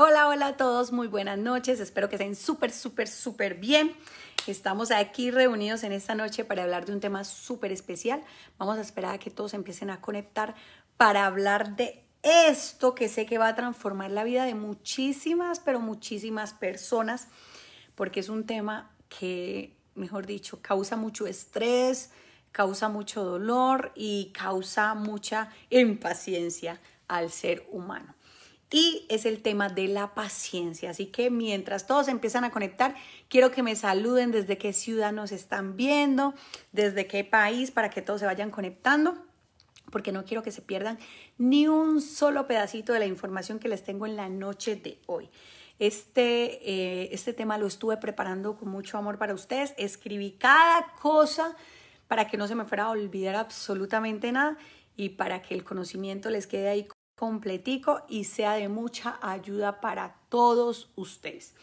Hola, hola a todos, muy buenas noches, espero que estén súper, súper, súper bien. Estamos aquí reunidos en esta noche para hablar de un tema súper especial. Vamos a esperar a que todos empiecen a conectar para hablar de esto que sé que va a transformar la vida de muchísimas, pero muchísimas personas, porque es un tema que, mejor dicho, causa mucho estrés, causa mucho dolor y causa mucha impaciencia al ser humano y es el tema de la paciencia. Así que mientras todos empiezan a conectar, quiero que me saluden desde qué ciudad nos están viendo, desde qué país, para que todos se vayan conectando, porque no quiero que se pierdan ni un solo pedacito de la información que les tengo en la noche de hoy. Este, eh, este tema lo estuve preparando con mucho amor para ustedes, escribí cada cosa para que no se me fuera a olvidar absolutamente nada y para que el conocimiento les quede ahí completico y sea de mucha ayuda para todos ustedes.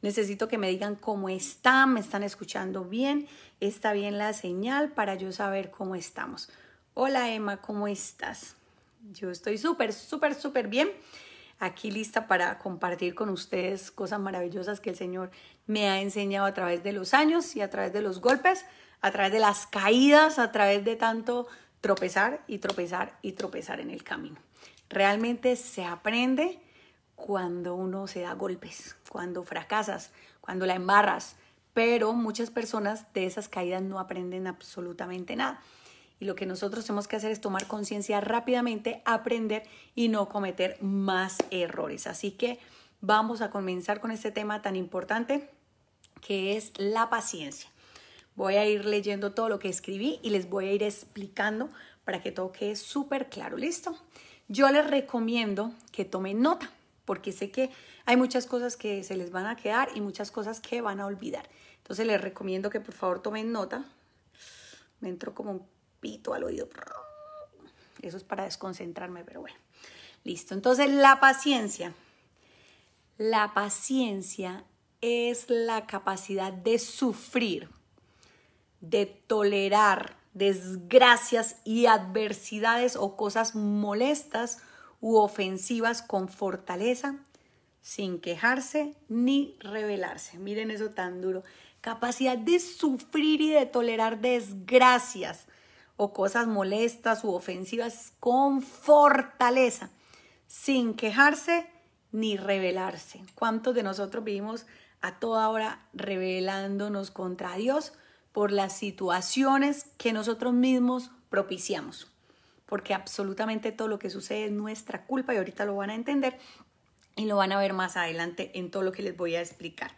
Necesito que me digan cómo están, me están escuchando bien, está bien la señal para yo saber cómo estamos. Hola Emma, ¿cómo estás? Yo estoy súper, súper, súper bien. Aquí lista para compartir con ustedes cosas maravillosas que el Señor me ha enseñado a través de los años y a través de los golpes, a través de las caídas, a través de tanto tropezar y tropezar y tropezar en el camino. Realmente se aprende cuando uno se da golpes, cuando fracasas, cuando la embarras, pero muchas personas de esas caídas no aprenden absolutamente nada. Y lo que nosotros tenemos que hacer es tomar conciencia rápidamente, aprender y no cometer más errores. Así que vamos a comenzar con este tema tan importante que es la paciencia. Voy a ir leyendo todo lo que escribí y les voy a ir explicando para que todo quede súper claro. ¿Listo? Yo les recomiendo que tomen nota, porque sé que hay muchas cosas que se les van a quedar y muchas cosas que van a olvidar. Entonces les recomiendo que por favor tomen nota. Me entro como un pito al oído. Eso es para desconcentrarme, pero bueno. Listo. Entonces la paciencia. La paciencia es la capacidad de sufrir, de tolerar, desgracias y adversidades o cosas molestas u ofensivas con fortaleza, sin quejarse ni rebelarse. Miren eso tan duro. Capacidad de sufrir y de tolerar desgracias o cosas molestas u ofensivas con fortaleza, sin quejarse ni rebelarse. ¿Cuántos de nosotros vivimos a toda hora rebelándonos contra Dios? por las situaciones que nosotros mismos propiciamos, porque absolutamente todo lo que sucede es nuestra culpa y ahorita lo van a entender y lo van a ver más adelante en todo lo que les voy a explicar.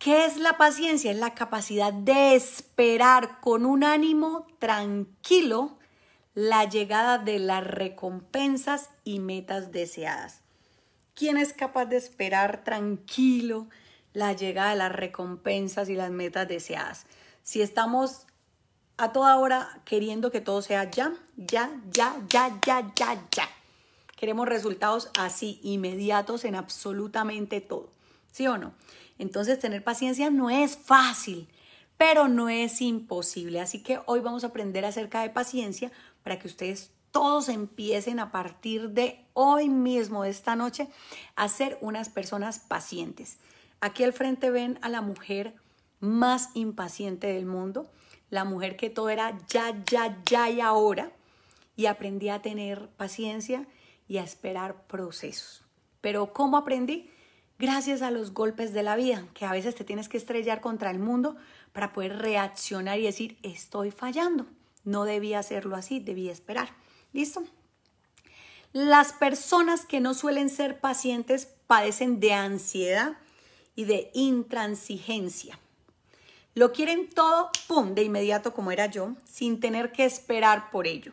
¿Qué es la paciencia? Es la capacidad de esperar con un ánimo tranquilo la llegada de las recompensas y metas deseadas. ¿Quién es capaz de esperar tranquilo la llegada de las recompensas y las metas deseadas. Si estamos a toda hora queriendo que todo sea ya, ya, ya, ya, ya, ya, ya. Queremos resultados así, inmediatos en absolutamente todo. ¿Sí o no? Entonces, tener paciencia no es fácil, pero no es imposible. Así que hoy vamos a aprender acerca de paciencia para que ustedes todos empiecen a partir de hoy mismo, de esta noche, a ser unas personas pacientes. Aquí al frente ven a la mujer más impaciente del mundo, la mujer que todo era ya, ya, ya y ahora, y aprendí a tener paciencia y a esperar procesos. Pero ¿cómo aprendí? Gracias a los golpes de la vida, que a veces te tienes que estrellar contra el mundo para poder reaccionar y decir, estoy fallando, no debía hacerlo así, debía esperar. ¿Listo? Las personas que no suelen ser pacientes padecen de ansiedad y de intransigencia. Lo quieren todo, ¡pum!, de inmediato como era yo, sin tener que esperar por ello.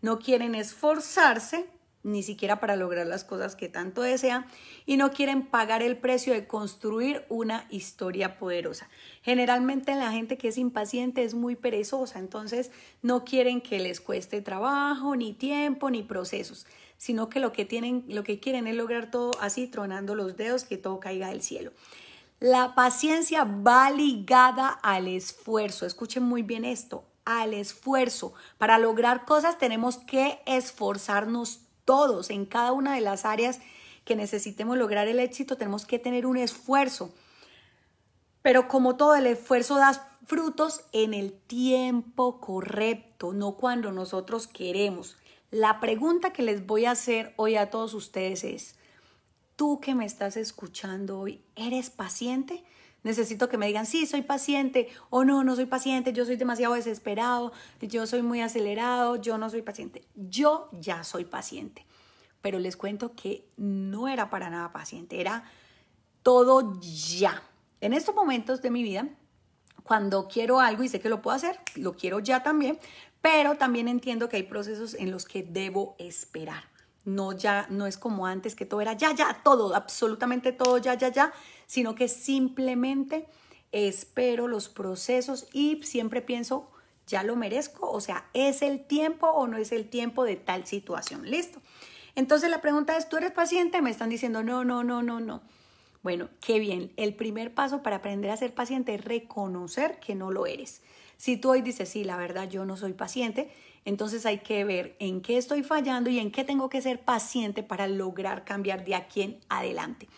No quieren esforzarse ni siquiera para lograr las cosas que tanto desean y no quieren pagar el precio de construir una historia poderosa. Generalmente la gente que es impaciente es muy perezosa, entonces no quieren que les cueste trabajo, ni tiempo, ni procesos, sino que lo que tienen, lo que quieren es lograr todo así tronando los dedos que todo caiga del cielo. La paciencia va ligada al esfuerzo. Escuchen muy bien esto, al esfuerzo. Para lograr cosas tenemos que esforzarnos todos, en cada una de las áreas que necesitemos lograr el éxito, tenemos que tener un esfuerzo. Pero como todo el esfuerzo da frutos en el tiempo correcto, no cuando nosotros queremos. La pregunta que les voy a hacer hoy a todos ustedes es, tú que me estás escuchando hoy, ¿eres paciente? Necesito que me digan, sí, soy paciente o no, no soy paciente, yo soy demasiado desesperado, yo soy muy acelerado, yo no soy paciente. Yo ya soy paciente. Pero les cuento que no era para nada paciente, era todo ya. En estos momentos de mi vida, cuando quiero algo y sé que lo puedo hacer, lo quiero ya también, pero también entiendo que hay procesos en los que debo esperar. No ya, no es como antes que todo era ya, ya, todo, absolutamente todo, ya, ya, ya, sino que simplemente espero los procesos y siempre pienso, ya lo merezco, o sea, es el tiempo o no es el tiempo de tal situación, listo. Entonces la pregunta es, ¿tú eres paciente? Me están diciendo, no, no, no, no, no. Bueno, qué bien. El primer paso para aprender a ser paciente es reconocer que no lo eres. Si tú hoy dices, sí, la verdad, yo no soy paciente, entonces hay que ver en qué estoy fallando y en qué tengo que ser paciente para lograr cambiar de aquí en adelante.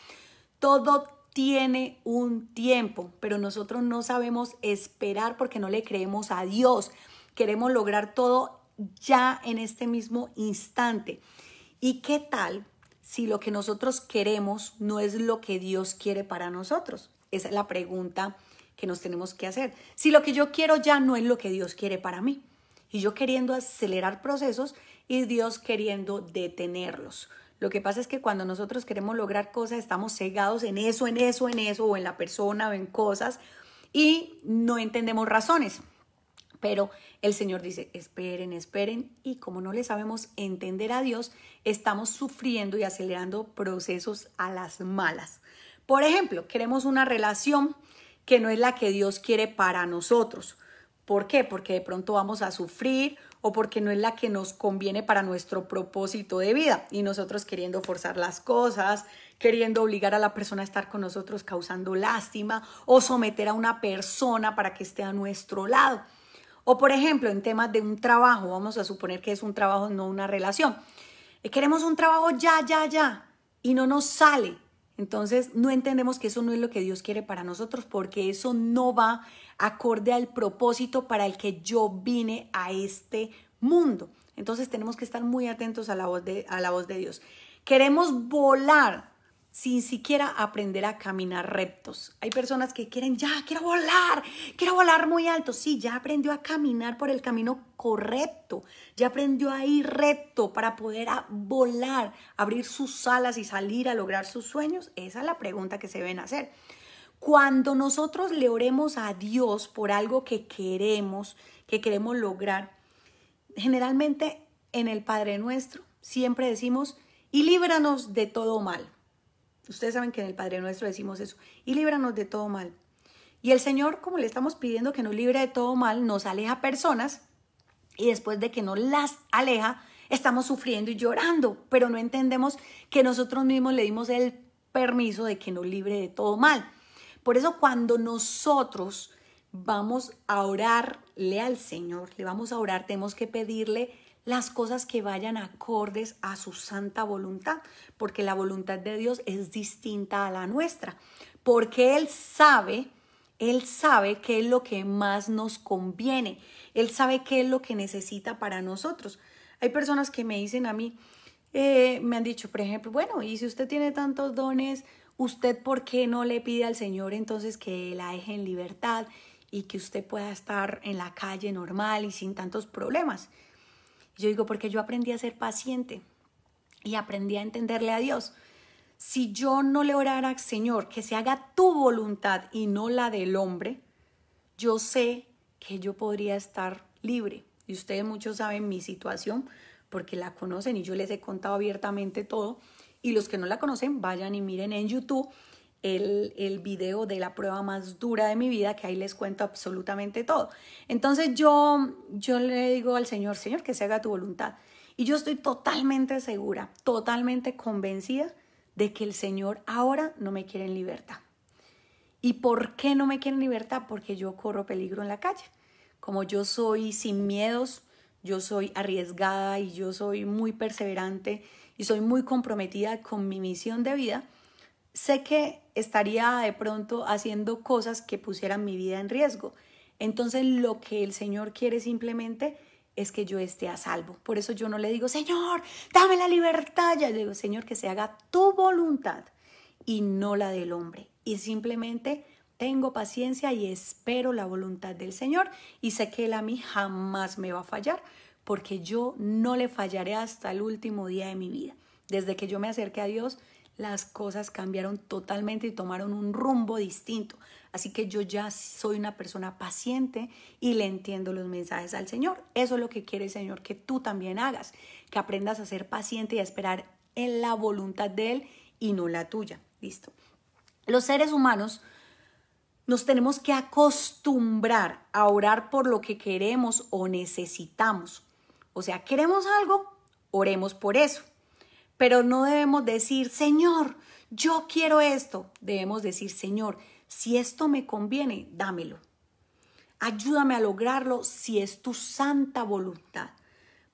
Todo tiene un tiempo, pero nosotros no sabemos esperar porque no le creemos a Dios. Queremos lograr todo ya en este mismo instante. ¿Y qué tal si lo que nosotros queremos no es lo que Dios quiere para nosotros? Esa es la pregunta que nos tenemos que hacer. Si lo que yo quiero ya no es lo que Dios quiere para mí y yo queriendo acelerar procesos y Dios queriendo detenerlos. Lo que pasa es que cuando nosotros queremos lograr cosas estamos cegados en eso, en eso, en eso, o en la persona, o en cosas, y no entendemos razones. Pero el Señor dice, esperen, esperen, y como no le sabemos entender a Dios, estamos sufriendo y acelerando procesos a las malas. Por ejemplo, queremos una relación que no es la que Dios quiere para nosotros. ¿Por qué? Porque de pronto vamos a sufrir o porque no es la que nos conviene para nuestro propósito de vida. Y nosotros queriendo forzar las cosas, queriendo obligar a la persona a estar con nosotros causando lástima o someter a una persona para que esté a nuestro lado. O por ejemplo, en temas de un trabajo, vamos a suponer que es un trabajo, no una relación. Eh, queremos un trabajo ya, ya, ya, y no nos sale. Entonces no entendemos que eso no es lo que Dios quiere para nosotros porque eso no va acorde al propósito para el que yo vine a este mundo. Entonces tenemos que estar muy atentos a la voz de, a la voz de Dios. Queremos volar sin siquiera aprender a caminar rectos. Hay personas que quieren, ya, quiero volar, quiero volar muy alto. Sí, ya aprendió a caminar por el camino correcto, ya aprendió a ir recto para poder volar, abrir sus alas y salir a lograr sus sueños. Esa es la pregunta que se deben hacer. Cuando nosotros le oremos a Dios por algo que queremos, que queremos lograr, generalmente en el Padre Nuestro siempre decimos, y líbranos de todo mal. Ustedes saben que en el Padre Nuestro decimos eso. Y líbranos de todo mal. Y el Señor, como le estamos pidiendo que nos libre de todo mal, nos aleja personas y después de que nos las aleja, estamos sufriendo y llorando, pero no entendemos que nosotros mismos le dimos el permiso de que nos libre de todo mal. Por eso cuando nosotros vamos a orarle al Señor, le vamos a orar, tenemos que pedirle las cosas que vayan acordes a su santa voluntad, porque la voluntad de Dios es distinta a la nuestra, porque Él sabe, Él sabe qué es lo que más nos conviene, Él sabe qué es lo que necesita para nosotros. Hay personas que me dicen a mí, eh, me han dicho, por ejemplo, bueno, y si usted tiene tantos dones, ¿usted por qué no le pide al Señor entonces que la deje en libertad y que usted pueda estar en la calle normal y sin tantos problemas? Yo digo, porque yo aprendí a ser paciente y aprendí a entenderle a Dios. Si yo no le orara, Señor, que se haga tu voluntad y no la del hombre, yo sé que yo podría estar libre. Y ustedes muchos saben mi situación porque la conocen y yo les he contado abiertamente todo. Y los que no la conocen, vayan y miren en YouTube el, video de la prueba más dura de mi vida, que ahí les cuento absolutamente todo. Entonces yo, yo le digo al Señor, Señor, que se haga tu voluntad. Y yo estoy totalmente segura, totalmente convencida de que el Señor ahora no me quiere en libertad. ¿Y por qué no me quiere en libertad? Porque yo corro peligro en la calle. Como yo soy sin miedos, yo soy arriesgada y yo soy muy perseverante y soy muy comprometida con mi misión de vida, sé que estaría de pronto haciendo cosas que pusieran mi vida en riesgo. Entonces lo que el Señor quiere simplemente es que yo esté a salvo. Por eso yo no le digo, Señor, dame la libertad. Ya le digo, Señor, que se haga tu voluntad y no la del hombre. Y simplemente tengo paciencia y espero la voluntad del Señor y sé que Él a mí jamás me va a fallar porque yo no le fallaré hasta el último día de mi vida. Desde que yo me acerque a Dios, las cosas cambiaron totalmente y tomaron un rumbo distinto. Así que yo ya soy una persona paciente y le entiendo los mensajes al Señor. Eso es lo que quiere el Señor que tú también hagas, que aprendas a ser paciente y a esperar en la voluntad de Él y no la tuya. Listo. Los seres humanos nos tenemos que acostumbrar a orar por lo que queremos o necesitamos. O sea, queremos algo, oremos por eso. Pero no debemos decir, Señor, yo quiero esto. Debemos decir, Señor, si esto me conviene, dámelo. Ayúdame a lograrlo si es tu santa voluntad.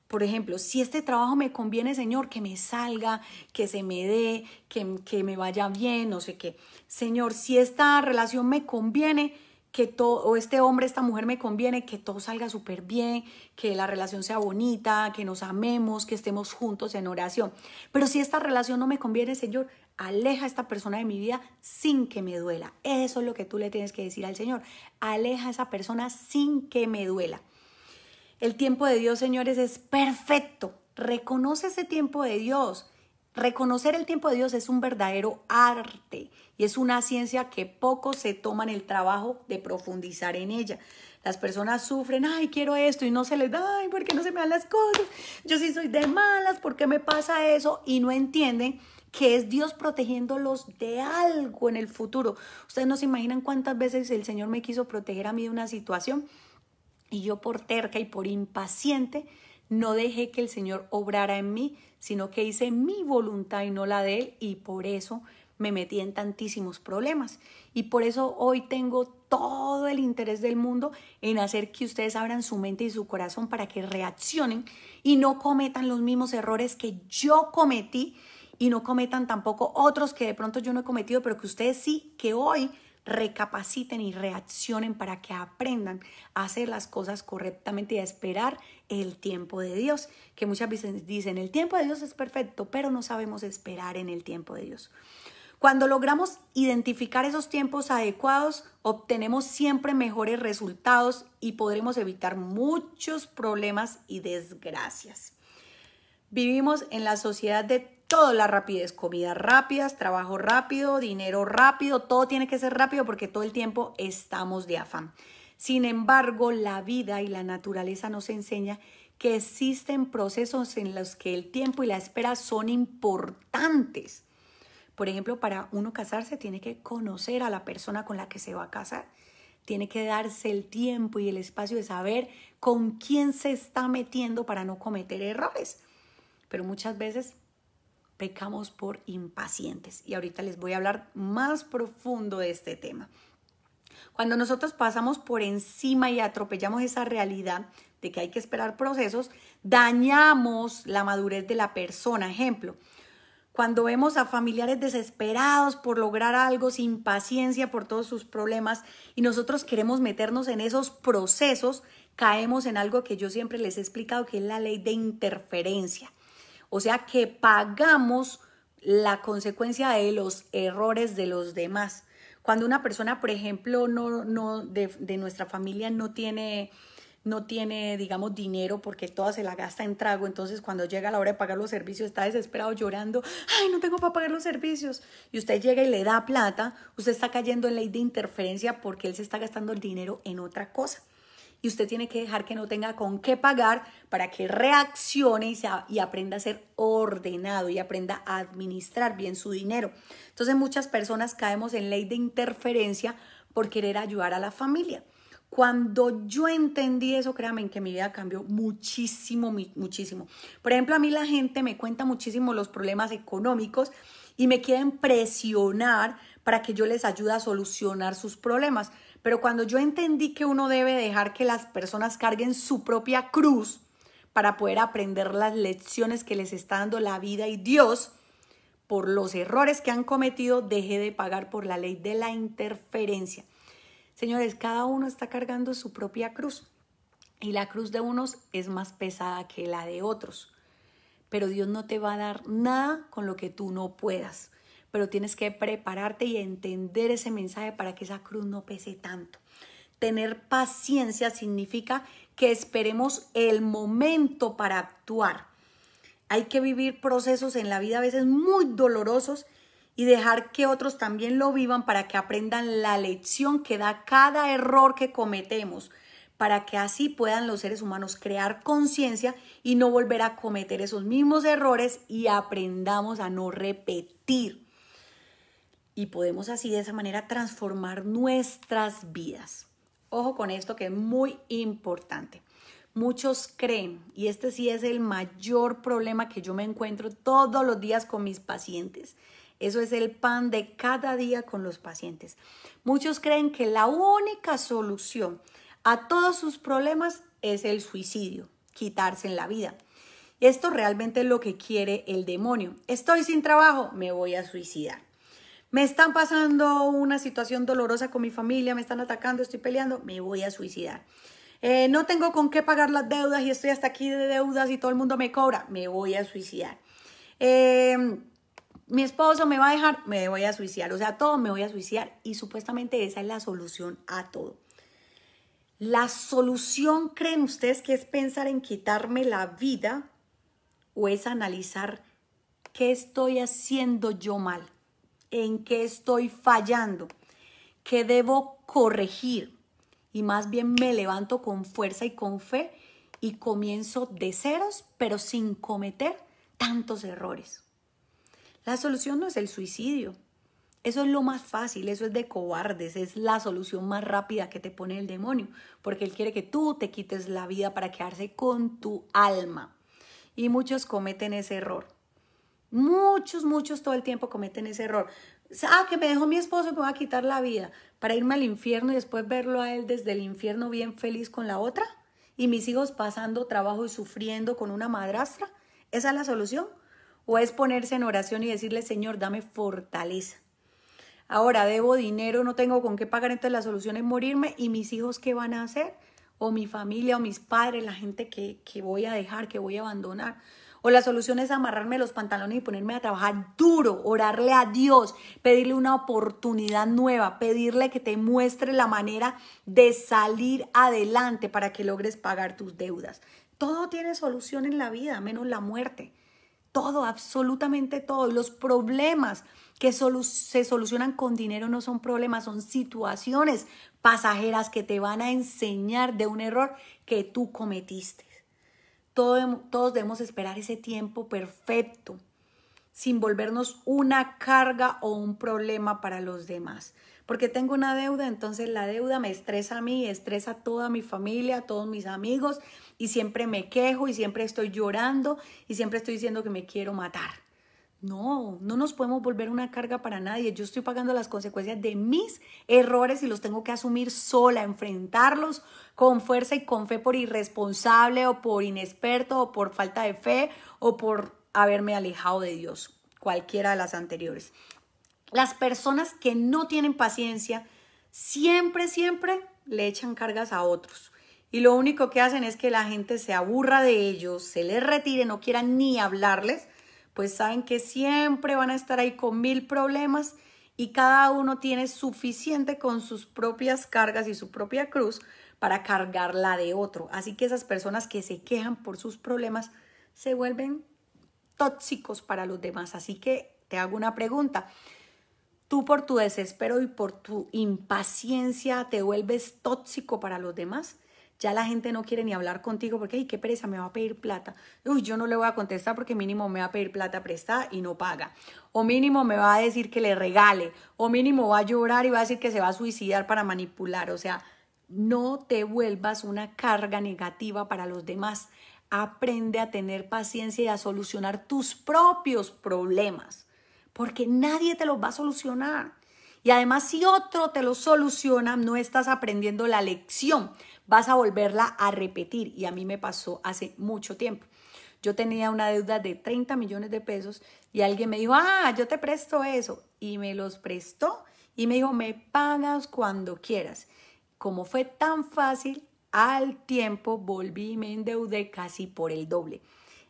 Por ejemplo, si este trabajo me conviene, Señor, que me salga, que se me dé, que, me vaya bien, no sé qué. Señor, si esta relación me conviene, que todo, o este hombre, esta mujer me conviene, que todo salga súper bien, que la relación sea bonita, que nos amemos, que estemos juntos en oración. Pero si esta relación no me conviene, Señor, aleja a esta persona de mi vida sin que me duela. Eso es lo que tú le tienes que decir al Señor. Aleja a esa persona sin que me duela. El tiempo de Dios, señores, es perfecto. Reconoce ese tiempo de Dios. Reconocer el tiempo de Dios es un verdadero arte y es una ciencia que pocos se toman el trabajo de profundizar en ella. Las personas sufren, ay, quiero esto y no se les da, ay, ¿por qué no se me dan las cosas? Yo sí soy de malas, ¿por qué me pasa eso? Y no entienden que es Dios protegiéndolos de algo en el futuro. Ustedes no se imaginan cuántas veces el Señor me quiso proteger a mí de una situación y yo por terca y por impaciente no dejé que el Señor obrara en mí, sino que hice mi voluntad y no la de Él, y por eso me metí en tantísimos problemas. Y por eso hoy tengo todo el interés del mundo en hacer que ustedes abran su mente y su corazón para que reaccionen y no cometan los mismos errores que yo cometí y no cometan tampoco otros que de pronto yo no he cometido, pero que ustedes sí, que hoy recapaciten y reaccionen para que aprendan a hacer las cosas correctamente y a esperar el tiempo de Dios. Que muchas veces dicen, el tiempo de Dios es perfecto, pero no sabemos esperar en el tiempo de Dios. Cuando logramos identificar esos tiempos adecuados, obtenemos siempre mejores resultados y podremos evitar muchos problemas y desgracias. Vivimos en la sociedad de todo la rapidez, comidas rápidas, trabajo rápido, dinero rápido, todo tiene que ser rápido porque todo el tiempo estamos de afán. Sin embargo, la vida y la naturaleza nos enseña que existen procesos en los que el tiempo y la espera son importantes. Por ejemplo, para uno casarse tiene que conocer a la persona con la que se va a casar, tiene que darse el tiempo y el espacio de saber con quién se está metiendo para no cometer errores. Pero muchas veces pecamos por impacientes. Y ahorita les voy a hablar más profundo de este tema. Cuando nosotros pasamos por encima y atropellamos esa realidad de que hay que esperar procesos, dañamos la madurez de la persona. Ejemplo, cuando vemos a familiares desesperados por lograr algo, sin paciencia por todos sus problemas, y nosotros queremos meternos en esos procesos, caemos en algo que yo siempre les he explicado, que es la ley de interferencia. O sea que pagamos la consecuencia de los errores de los demás. Cuando una persona, por ejemplo, no, de, nuestra familia no tiene, no tiene, digamos, dinero porque toda se la gasta en trago, entonces cuando llega la hora de pagar los servicios está desesperado llorando, ay, no tengo para pagar los servicios. Y usted llega y le da plata, usted está cayendo en ley de interferencia porque él se está gastando el dinero en otra cosa y usted tiene que dejar que no tenga con qué pagar para que reaccione y, y aprenda a ser ordenado y aprenda a administrar bien su dinero. Entonces muchas personas caemos en ley de interferencia por querer ayudar a la familia. Cuando yo entendí eso, créanme que mi vida cambió muchísimo, muchísimo. Por ejemplo, a mí la gente me cuenta muchísimo los problemas económicos y me quieren presionar para que yo les ayude a solucionar sus problemas. Pero cuando yo entendí que uno debe dejar que las personas carguen su propia cruz para poder aprender las lecciones que les está dando la vida y Dios por los errores que han cometido, dejé de pagar por la ley de la interferencia. Señores, cada uno está cargando su propia cruz y la cruz de unos es más pesada que la de otros. Pero Dios no te va a dar nada con lo que tú no puedas pero tienes que prepararte y entender ese mensaje para que esa cruz no pese tanto. Tener paciencia significa que esperemos el momento para actuar. Hay que vivir procesos en la vida a veces muy dolorosos y dejar que otros también lo vivan para que aprendan la lección que da cada error que cometemos, para que así puedan los seres humanos crear conciencia y no volver a cometer esos mismos errores y aprendamos a no repetir y podemos así de esa manera transformar nuestras vidas. Ojo con esto que es muy importante. Muchos creen, y este sí es el mayor problema que yo me encuentro todos los días con mis pacientes. Eso es el pan de cada día con los pacientes. Muchos creen que la única solución a todos sus problemas es el suicidio, quitarse en la vida. Esto realmente es lo que quiere el demonio. Estoy sin trabajo, me voy a suicidar me están pasando una situación dolorosa con mi familia, me están atacando, estoy peleando, me voy a suicidar. Eh, no tengo con qué pagar las deudas y estoy hasta aquí de deudas y todo el mundo me cobra, me voy a suicidar. Eh, mi esposo me va a dejar, me voy a suicidar, o sea, todo me voy a suicidar y supuestamente esa es la solución a todo. La solución, creen ustedes, que es pensar en quitarme la vida o es analizar qué estoy haciendo yo mal en qué estoy fallando, qué debo corregir. Y más bien me levanto con fuerza y con fe y comienzo de ceros, pero sin cometer tantos errores. La solución no es el suicidio. Eso es lo más fácil, eso es de cobardes, es la solución más rápida que te pone el demonio, porque él quiere que tú te quites la vida para quedarse con tu alma. Y muchos cometen ese error. Muchos, muchos todo el tiempo cometen ese error. Ah, que me dejó mi esposo y me voy a quitar la vida para irme al infierno y después verlo a él desde el infierno bien feliz con la otra y mis hijos pasando trabajo y sufriendo con una madrastra. ¿Esa es la solución? ¿O es ponerse en oración y decirle, Señor, dame fortaleza? Ahora debo dinero, no tengo con qué pagar, entonces la solución es morirme y mis hijos qué van a hacer? O mi familia, o mis padres, la gente que, que voy a dejar, que voy a abandonar. O la solución es amarrarme los pantalones y ponerme a trabajar duro, orarle a Dios, pedirle una oportunidad nueva, pedirle que te muestre la manera de salir adelante para que logres pagar tus deudas. Todo tiene solución en la vida, menos la muerte. Todo, absolutamente todo. los problemas que se solucionan con dinero no son problemas, son situaciones pasajeras que te van a enseñar de un error que tú cometiste todos debemos esperar ese tiempo perfecto, sin volvernos una carga o un problema para los demás. Porque tengo una deuda, entonces la deuda me estresa a mí, estresa a toda mi familia, a todos mis amigos, y siempre me quejo y siempre estoy llorando y siempre estoy diciendo que me quiero matar. No, no nos podemos volver una carga para nadie. Yo estoy pagando las consecuencias de mis errores y los tengo que asumir sola, enfrentarlos con fuerza y con fe por irresponsable o por inexperto o por falta de fe o por haberme alejado de Dios, cualquiera de las anteriores. Las personas que no tienen paciencia siempre, siempre le echan cargas a otros. Y lo único que hacen es que la gente se aburra de ellos, se les retire, no quieran ni hablarles pues saben que siempre van a estar ahí con mil problemas y cada uno tiene suficiente con sus propias cargas y su propia cruz para cargar la de otro. Así que esas personas que se quejan por sus problemas se vuelven tóxicos para los demás. Así que te hago una pregunta. Tú por tu desespero y por tu impaciencia te vuelves tóxico para los demás ya la gente no quiere ni hablar contigo porque, ay, qué pereza, me va a pedir plata. Uy, yo no le voy a contestar porque mínimo me va a pedir plata prestada y no paga. O mínimo me va a decir que le regale. O mínimo va a llorar y va a decir que se va a suicidar para manipular. O sea, no te vuelvas una carga negativa para los demás. Aprende a tener paciencia y a solucionar tus propios problemas. Porque nadie te los va a solucionar. Y además si otro te lo soluciona, no estás aprendiendo la lección, vas a volverla a repetir. Y a mí me pasó hace mucho tiempo. Yo tenía una deuda de 30 millones de pesos y alguien me dijo, ah, yo te presto eso. Y me los prestó y me dijo, me pagas cuando quieras. Como fue tan fácil, al tiempo volví y me endeudé casi por el doble.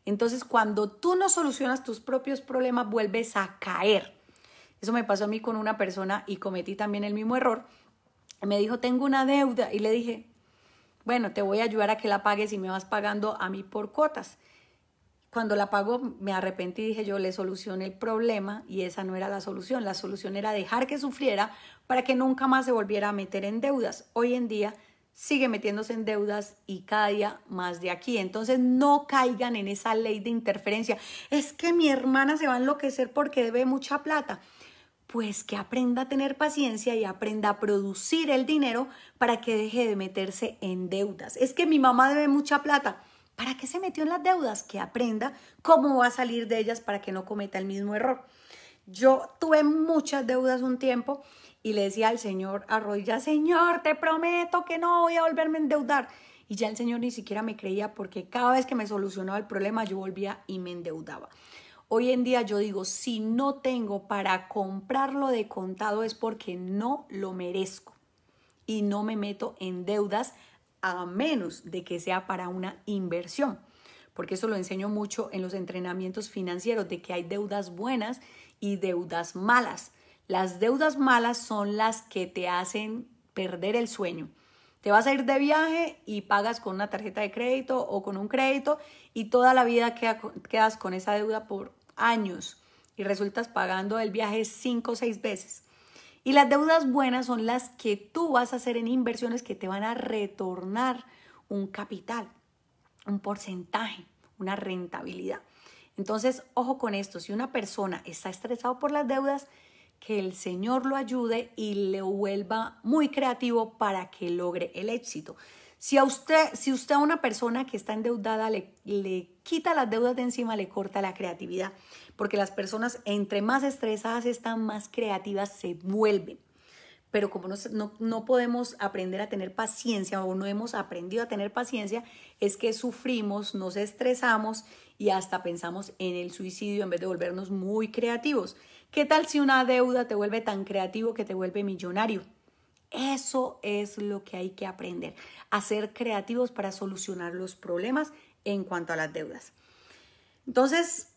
Entonces, cuando tú no solucionas tus propios problemas, vuelves a caer. Eso me pasó a mí con una persona y cometí también el mismo error. Me dijo, tengo una deuda. Y le dije, bueno, te voy a ayudar a que la pagues y me vas pagando a mí por cuotas. Cuando la pagó, me arrepentí y dije yo le solucioné el problema y esa no era la solución. La solución era dejar que sufriera para que nunca más se volviera a meter en deudas. Hoy en día sigue metiéndose en deudas y cada día más de aquí. Entonces no caigan en esa ley de interferencia. Es que mi hermana se va a enloquecer porque debe mucha plata pues que aprenda a tener paciencia y aprenda a producir el dinero para que deje de meterse en deudas. Es que mi mamá debe mucha plata. ¿Para qué se metió en las deudas? Que aprenda cómo va a salir de ellas para que no cometa el mismo error. Yo tuve muchas deudas un tiempo y le decía al Señor arrodilla, Señor, te prometo que no voy a volverme a endeudar. Y ya el Señor ni siquiera me creía porque cada vez que me solucionaba el problema yo volvía y me endeudaba. Hoy en día yo digo, si no tengo para comprarlo de contado es porque no lo merezco y no me meto en deudas a menos de que sea para una inversión. Porque eso lo enseño mucho en los entrenamientos financieros, de que hay deudas buenas y deudas malas. Las deudas malas son las que te hacen perder el sueño. Te vas a ir de viaje y pagas con una tarjeta de crédito o con un crédito y toda la vida quedas con esa deuda por años y resultas pagando el viaje cinco o seis veces. Y las deudas buenas son las que tú vas a hacer en inversiones que te van a retornar un capital, un porcentaje, una rentabilidad. Entonces, ojo con esto, si una persona está estresado por las deudas, que el Señor lo ayude y le vuelva muy creativo para que logre el éxito. Si a usted, si usted a una persona que está endeudada le, le quita las deudas de encima, le corta la creatividad, porque las personas entre más estresadas están, más creativas se vuelven. Pero como no, podemos aprender a tener paciencia o no hemos aprendido a tener paciencia, es que sufrimos, nos estresamos y hasta pensamos en el suicidio en vez de volvernos muy creativos. ¿Qué tal si una deuda te vuelve tan creativo que te vuelve millonario? Eso es lo que hay que aprender, a ser creativos para solucionar los problemas en cuanto a las deudas. Entonces,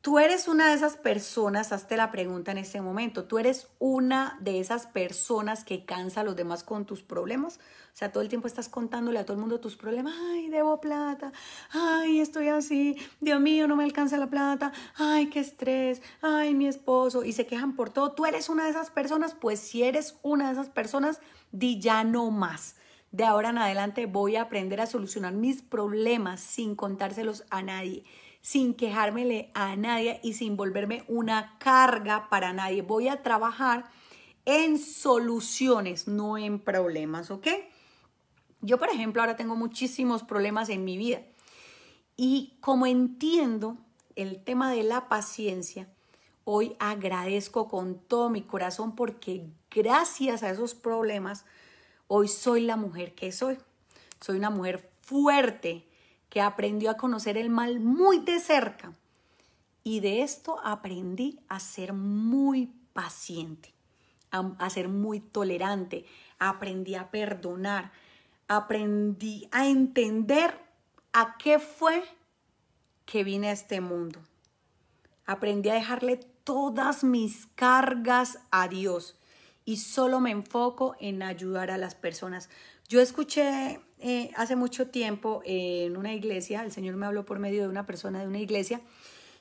tú eres una de esas personas, hazte la pregunta en este momento, tú eres una de esas personas que cansa a los demás con tus problemas. O sea, todo el tiempo estás contándole a todo el mundo tus problemas. Ay, debo plata. Ay, estoy así. Dios mío, no me alcanza la plata. Ay, qué estrés. Ay, mi esposo. Y se quejan por todo. Tú eres una de esas personas. Pues si eres una de esas personas, di ya no más de ahora en adelante voy a aprender a solucionar mis problemas sin contárselos a nadie, sin quejármele a nadie y sin volverme una carga para nadie. Voy a trabajar en soluciones, no en problemas, ¿ok? Yo, por ejemplo, ahora tengo muchísimos problemas en mi vida. Y como entiendo el tema de la paciencia, hoy agradezco con todo mi corazón porque gracias a esos problemas, Hoy soy la mujer que soy. Soy una mujer fuerte que aprendió a conocer el mal muy de cerca. Y de esto aprendí a ser muy paciente, a, ser muy tolerante. Aprendí a perdonar. Aprendí a entender a qué fue que vine a este mundo. Aprendí a dejarle todas mis cargas a Dios y solo me enfoco en ayudar a las personas. Yo escuché eh, hace mucho tiempo en una iglesia, el Señor me habló por medio de una persona de una iglesia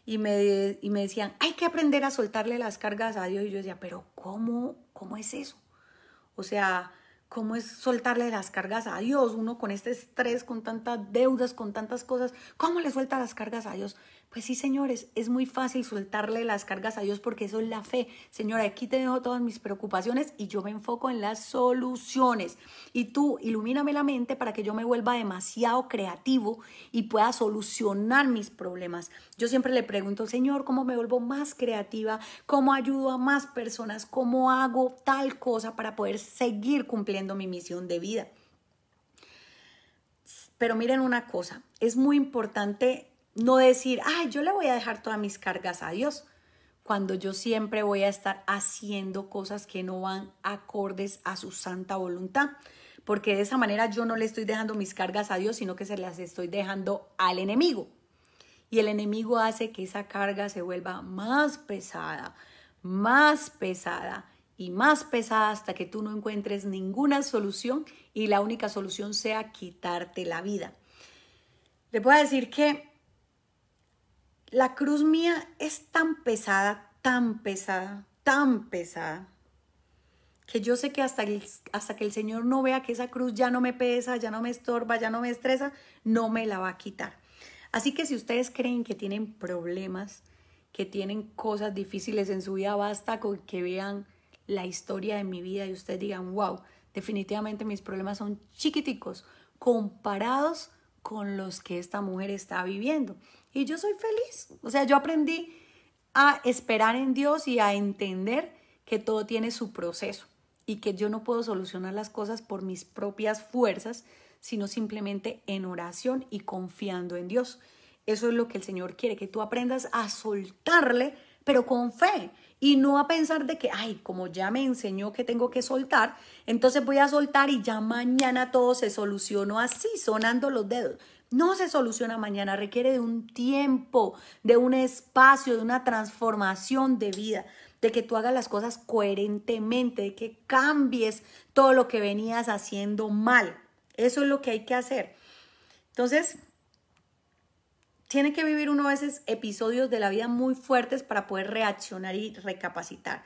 y me, y me decían, hay que aprender a soltarle las cargas a Dios. Y yo decía, pero ¿cómo, cómo es eso? O sea, ¿cómo es soltarle las cargas a Dios? Uno con este estrés, con tantas deudas, con tantas cosas, ¿cómo le suelta las cargas a Dios? Pues sí, señores, es muy fácil soltarle las cargas a Dios porque eso es la fe. Señor, aquí te dejo todas mis preocupaciones y yo me enfoco en las soluciones. Y tú ilumíname la mente para que yo me vuelva demasiado creativo y pueda solucionar mis problemas. Yo siempre le pregunto, Señor, ¿cómo me vuelvo más creativa? ¿Cómo ayudo a más personas? ¿Cómo hago tal cosa para poder seguir cumpliendo mi misión de vida? Pero miren una cosa, es muy importante no decir, ay, yo le voy a dejar todas mis cargas a Dios, cuando yo siempre voy a estar haciendo cosas que no van acordes a su santa voluntad, porque de esa manera yo no le estoy dejando mis cargas a Dios, sino que se las estoy dejando al enemigo. Y el enemigo hace que esa carga se vuelva más pesada, más pesada y más pesada hasta que tú no encuentres ninguna solución y la única solución sea quitarte la vida. Le puedo decir que la cruz mía es tan pesada, tan pesada, tan pesada, que yo sé que hasta, que el Señor no vea que esa cruz ya no me pesa, ya no me estorba, ya no me estresa, no me la va a quitar. Así que si ustedes creen que tienen problemas, que tienen cosas difíciles en su vida, basta con que vean la historia de mi vida y ustedes digan, wow, definitivamente mis problemas son chiquiticos comparados con los que esta mujer está viviendo. Y yo soy feliz. O sea, yo aprendí a esperar en Dios y a entender que todo tiene su proceso y que yo no puedo solucionar las cosas por mis propias fuerzas, sino simplemente en oración y confiando en Dios. Eso es lo que el Señor quiere, que tú aprendas a soltarle, pero con fe, y no a pensar de que, ay, como ya me enseñó que tengo que soltar, entonces voy a soltar y ya mañana todo se solucionó así, sonando los dedos. No se soluciona mañana, requiere de un tiempo, de un espacio, de una transformación de vida, de que tú hagas las cosas coherentemente, de que cambies todo lo que venías haciendo mal. Eso es lo que hay que hacer. Entonces, tiene que vivir uno a veces episodios de la vida muy fuertes para poder reaccionar y recapacitar.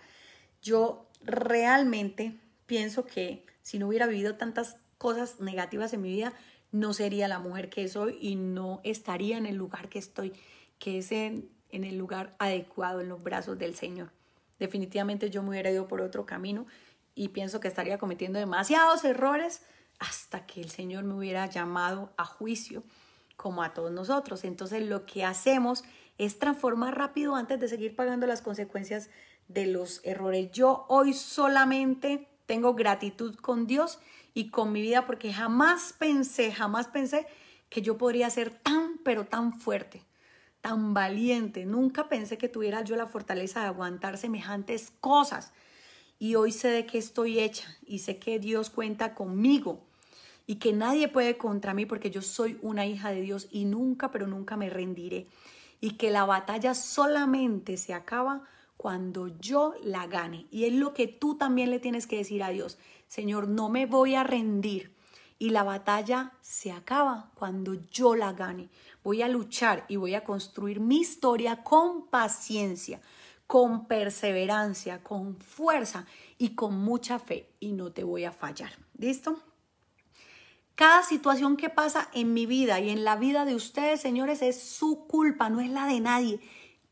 Yo realmente pienso que si no hubiera vivido tantas cosas negativas en mi vida, no sería la mujer que soy y no estaría en el lugar que estoy, que es en el lugar adecuado, en los brazos del Señor. Definitivamente yo me hubiera ido por otro camino y pienso que estaría cometiendo demasiados errores hasta que el Señor me hubiera llamado a juicio como a todos nosotros. Entonces lo que hacemos es transformar rápido antes de seguir pagando las consecuencias de los errores. Yo hoy solamente tengo gratitud con Dios y con mi vida porque jamás pensé, jamás pensé que yo podría ser tan, pero tan fuerte, tan valiente. Nunca pensé que tuviera yo la fortaleza de aguantar semejantes cosas. Y hoy sé de qué estoy hecha y sé que Dios cuenta conmigo y que nadie puede contra mí porque yo soy una hija de Dios y nunca, pero nunca me rendiré. Y que la batalla solamente se acaba cuando yo la gane. Y es lo que tú también le tienes que decir a Dios. Señor, no me voy a rendir. Y la batalla se acaba cuando yo la gane. Voy a luchar y voy a construir mi historia con paciencia, con perseverancia, con fuerza y con mucha fe. Y no te voy a fallar. ¿Listo? Cada situación que pasa en mi vida y en la vida de ustedes, señores, es su culpa, no es la de nadie.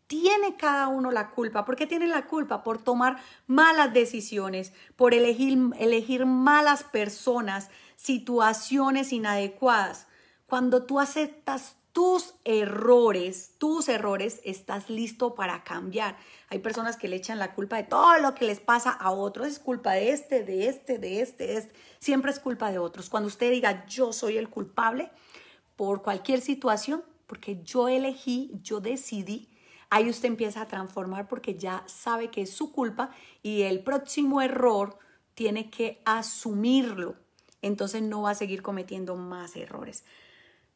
Tiene cada uno la culpa. ¿Por qué tiene la culpa? Por tomar malas decisiones, por elegir, elegir malas personas, situaciones inadecuadas. Cuando tú aceptas tus errores, tus errores estás listo para cambiar. Hay personas que le echan la culpa de todo lo que les pasa a otros, es culpa este, de este, de este, de este, Siempre es culpa de otros. Cuando usted diga yo soy el culpable por cualquier situación, porque yo elegí, yo decidí, ahí usted empieza a transformar porque ya sabe que es su culpa y el próximo error tiene que asumirlo. Entonces no va a seguir cometiendo más errores.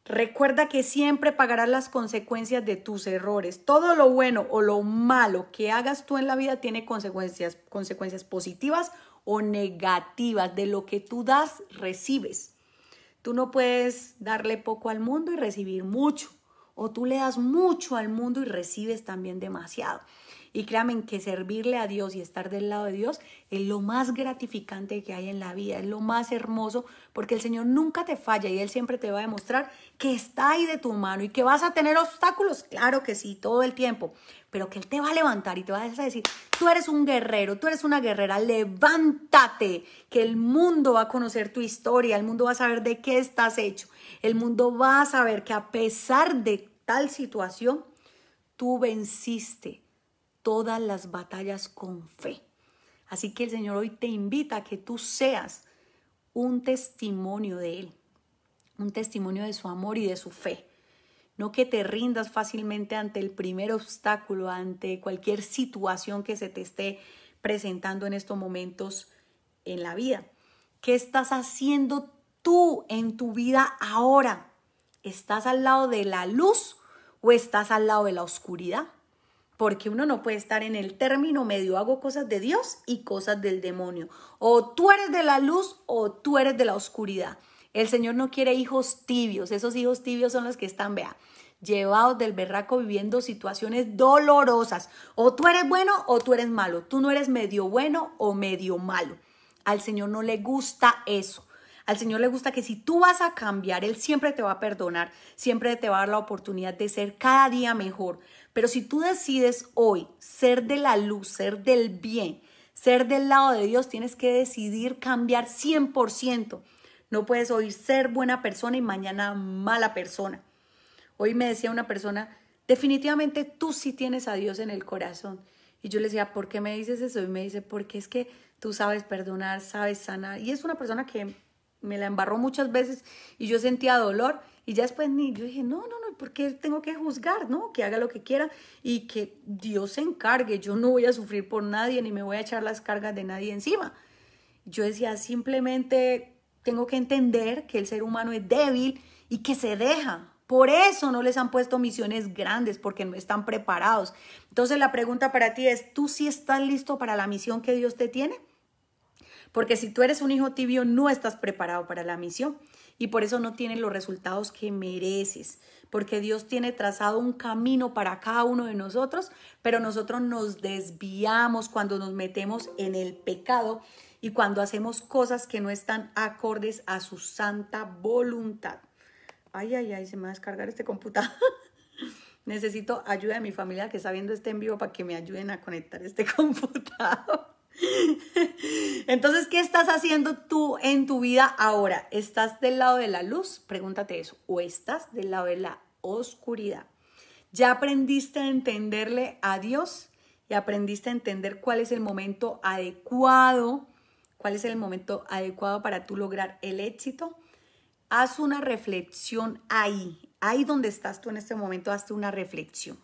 Recuerda que siempre pagarás las consecuencias de tus errores. Todo lo bueno o lo malo que hagas tú en la vida tiene consecuencias, consecuencias positivas o negativas. De lo que tú das, recibes. Tú no puedes darle poco al mundo y recibir mucho. O tú le das mucho al mundo y recibes también demasiado. Y créanme que servirle a Dios y estar del lado de Dios es lo más gratificante que hay en la vida, es lo más hermoso, porque el Señor nunca te falla y Él siempre te va a demostrar que está ahí de tu mano y que vas a tener obstáculos, claro que sí, todo el tiempo, pero que Él te va a levantar y te va a decir, tú eres un guerrero, tú eres una guerrera, levántate, que el mundo va a conocer tu historia, el mundo va a saber de qué estás hecho, el mundo va a saber que a pesar de tal situación, tú venciste todas las batallas con fe. Así que el Señor hoy te invita a que tú seas un testimonio de Él, un testimonio de su amor y de su fe. No que te rindas fácilmente ante el primer obstáculo, ante cualquier situación que se te esté presentando en estos momentos en la vida. ¿Qué estás haciendo tú en tu vida ahora? ¿Estás al lado de la luz o estás al lado de la oscuridad? porque uno no puede estar en el término medio, hago cosas de Dios y cosas del demonio. O tú eres de la luz o tú eres de la oscuridad. El Señor no quiere hijos tibios, esos hijos tibios son los que están, vea, llevados del berraco viviendo situaciones dolorosas. O tú eres bueno o tú eres malo, tú no eres medio bueno o medio malo. Al Señor no le gusta eso. Al Señor le gusta que si tú vas a cambiar, Él siempre te va a perdonar, siempre te va a dar la oportunidad de ser cada día mejor. Pero si tú decides hoy ser de la luz, ser del bien, ser del lado de Dios, tienes que decidir cambiar 100%. No puedes hoy ser buena persona y mañana mala persona. Hoy me decía una persona, definitivamente tú sí tienes a Dios en el corazón. Y yo le decía, ¿por qué me dices eso? Y me dice, porque es que tú sabes perdonar, sabes sanar. Y es una persona que me la embarró muchas veces y yo sentía dolor. Y ya después ni, yo dije, no, no, porque tengo que juzgar, no? Que haga lo que quiera y que Dios se encargue. Yo no voy a sufrir por nadie ni me voy a echar las cargas de nadie encima. Yo decía, simplemente tengo que entender que el ser humano es débil y que se deja. Por eso no les han puesto misiones grandes, porque no están preparados. Entonces la pregunta para ti es, ¿tú sí estás listo para la misión que Dios te tiene? Porque si tú eres un hijo tibio, no estás preparado para la misión y por eso no tienes los resultados que mereces porque Dios tiene trazado un camino para cada uno de nosotros, pero nosotros nos desviamos cuando nos metemos en el pecado y cuando hacemos cosas que no están acordes a su santa voluntad. Ay, ay, ay, se me va a descargar este computador. Necesito ayuda de mi familia que está viendo este en vivo para que me ayuden a conectar este computador. Entonces, ¿qué estás haciendo tú en tu vida ahora? ¿Estás del lado de la luz? Pregúntate eso. ¿O estás del lado de la oscuridad? ¿Ya aprendiste a entenderle a Dios? ¿Y aprendiste a entender cuál es el momento adecuado? ¿Cuál es el momento adecuado para tú lograr el éxito? Haz una reflexión ahí. Ahí donde estás tú en este momento, hazte una reflexión.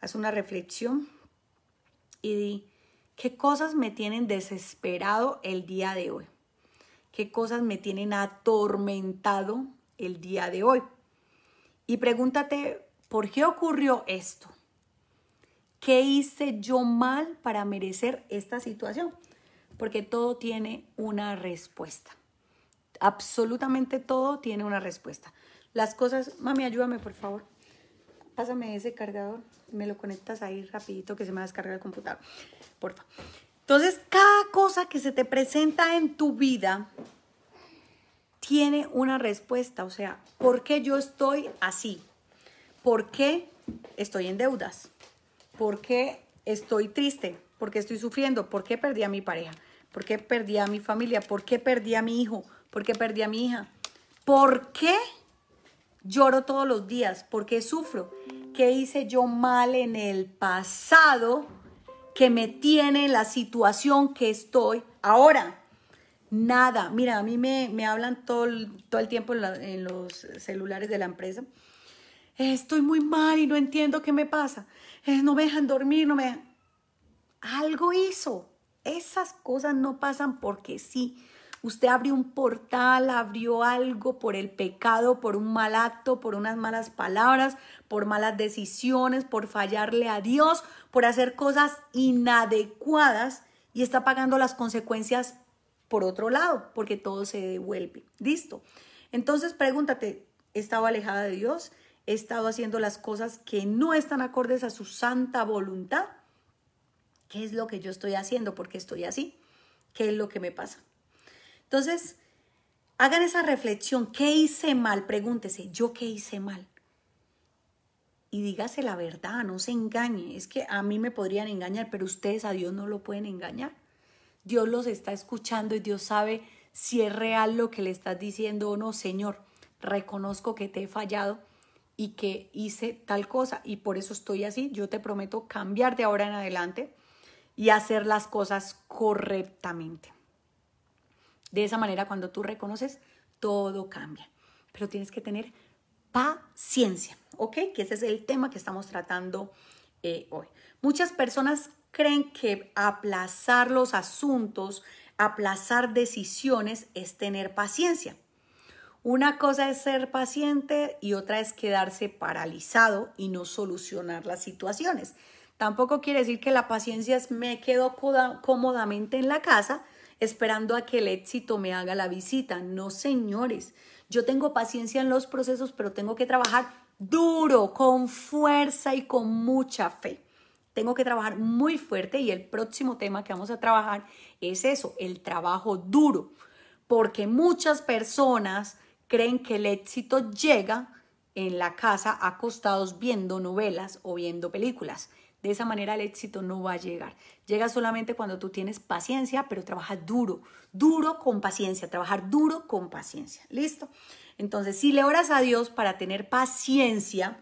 Haz una reflexión y di, ¿Qué cosas me tienen desesperado el día de hoy? ¿Qué cosas me tienen atormentado el día de hoy? Y pregúntate, ¿por qué ocurrió esto? ¿Qué hice yo mal para merecer esta situación? Porque todo tiene una respuesta. Absolutamente todo tiene una respuesta. Las cosas, mami, ayúdame por favor pásame ese cargador, me lo conectas ahí rapidito que se me va a descargar el computador, porfa. Entonces, cada cosa que se te presenta en tu vida tiene una respuesta, o sea, ¿por qué yo estoy así? ¿Por qué estoy en deudas? ¿Por qué estoy triste? ¿Por qué estoy sufriendo? ¿Por qué perdí a mi pareja? ¿Por qué perdí a mi familia? ¿Por qué perdí a mi hijo? ¿Por qué perdí a mi hija? ¿Por qué lloro todos los días? ¿Por qué sufro? qué hice yo mal en el pasado que me tiene la situación que estoy ahora. Nada, mira, a mí me, me hablan todo el, todo el tiempo en, los celulares de la empresa. Estoy muy mal y no entiendo qué me pasa. Eh, no me dejan dormir, no me dejan. Algo hizo. Esas cosas no pasan porque sí Usted abrió un portal, abrió algo por el pecado, por un mal acto, por unas malas palabras, por malas decisiones, por fallarle a Dios, por hacer cosas inadecuadas y está pagando las consecuencias por otro lado, porque todo se devuelve. Listo. Entonces pregúntate, ¿he estado alejada de Dios? ¿He estado haciendo las cosas que no están acordes a su santa voluntad? ¿Qué es lo que yo estoy haciendo? ¿Por qué estoy así? ¿Qué es lo que me pasa? Entonces, hagan esa reflexión. ¿Qué hice mal? Pregúntese, ¿yo qué hice mal? Y dígase la verdad, no se engañe. Es que a mí me podrían engañar, pero ustedes a Dios no lo pueden engañar. Dios los está escuchando y Dios sabe si es real lo que le estás diciendo o no. Señor, reconozco que te he fallado y que hice tal cosa y por eso estoy así. Yo te prometo cambiar de ahora en adelante y hacer las cosas correctamente. De esa manera, cuando tú reconoces, todo cambia. Pero tienes que tener paciencia, ¿ok? Que ese es el tema que estamos tratando eh, hoy. Muchas personas creen que aplazar los asuntos, aplazar decisiones es tener paciencia. Una cosa es ser paciente y otra es quedarse paralizado y no solucionar las situaciones. Tampoco quiere decir que la paciencia es me quedo cómodamente en la casa, esperando a que el éxito me haga la visita. No, señores, yo tengo paciencia en los procesos, pero tengo que trabajar duro, con fuerza y con mucha fe. Tengo que trabajar muy fuerte y el próximo tema que vamos a trabajar es eso, el trabajo duro, porque muchas personas creen que el éxito llega en la casa acostados viendo novelas o viendo películas. De esa manera el éxito no va a llegar. Llega solamente cuando tú tienes paciencia, pero trabajas duro, duro con paciencia, trabajar duro con paciencia. ¿Listo? Entonces, si le oras a Dios para tener paciencia,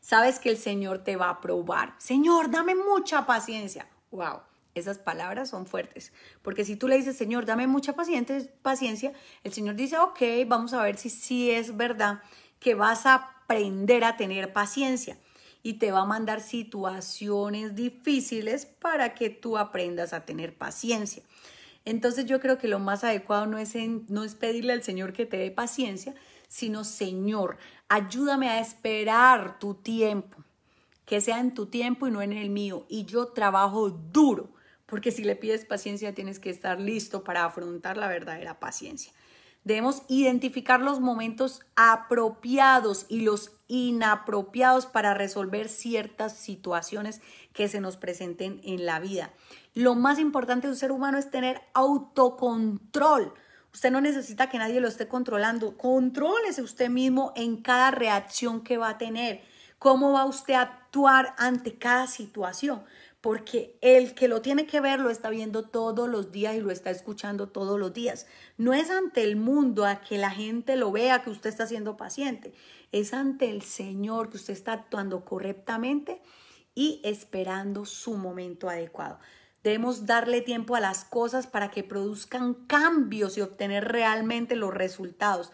sabes que el Señor te va a probar. Señor, dame mucha paciencia. ¡Wow! Esas palabras son fuertes, porque si tú le dices, Señor, dame mucha paciencia, el Señor dice, ok, vamos a ver si sí si es verdad que vas a aprender a tener paciencia y te va a mandar situaciones difíciles para que tú aprendas a tener paciencia. Entonces yo creo que lo más adecuado no es, no es pedirle al Señor que te dé paciencia, sino Señor, ayúdame a esperar tu tiempo, que sea en tu tiempo y no en el mío. Y yo trabajo duro, porque si le pides paciencia tienes que estar listo para afrontar la verdadera paciencia. Debemos identificar los momentos apropiados y los inapropiados para resolver ciertas situaciones que se nos presenten en la vida. Lo más importante de un ser humano es tener autocontrol. Usted no necesita que nadie lo esté controlando. Contrólese usted mismo en cada reacción que va a tener. ¿Cómo va usted a actuar ante cada situación? porque el que lo tiene que ver lo está viendo todos los días y lo está escuchando todos los días. No es ante el mundo a que la gente lo vea que usted está siendo paciente, es ante el Señor que usted está actuando correctamente y esperando su momento adecuado. Debemos darle tiempo a las cosas para que produzcan cambios y obtener realmente los resultados.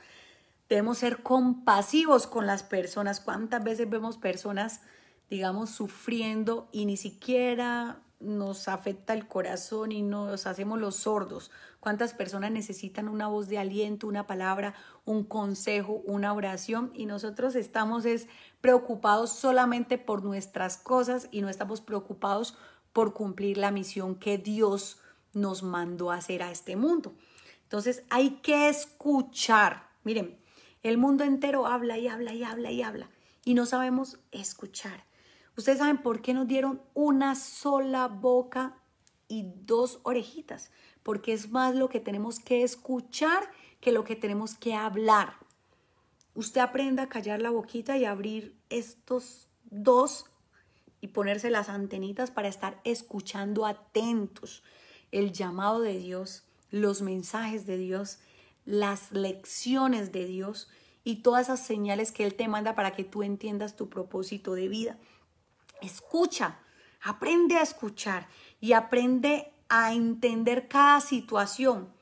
Debemos ser compasivos con las personas. ¿Cuántas veces vemos personas? digamos, sufriendo y ni siquiera nos afecta el corazón y nos hacemos los sordos. ¿Cuántas personas necesitan una voz de aliento, una palabra, un consejo, una oración? Y nosotros estamos es, preocupados solamente por nuestras cosas y no estamos preocupados por cumplir la misión que Dios nos mandó a hacer a este mundo. Entonces hay que escuchar. Miren, el mundo entero habla y habla y habla y habla y no sabemos escuchar. Ustedes saben por qué nos dieron una sola boca y dos orejitas, porque es más lo que tenemos que escuchar que lo que tenemos que hablar. Usted aprenda a callar la boquita y abrir estos dos y ponerse las antenitas para estar escuchando atentos el llamado de Dios, los mensajes de Dios, las lecciones de Dios y todas esas señales que Él te manda para que tú entiendas tu propósito de vida. Escucha, aprende a escuchar y aprende a entender cada situación,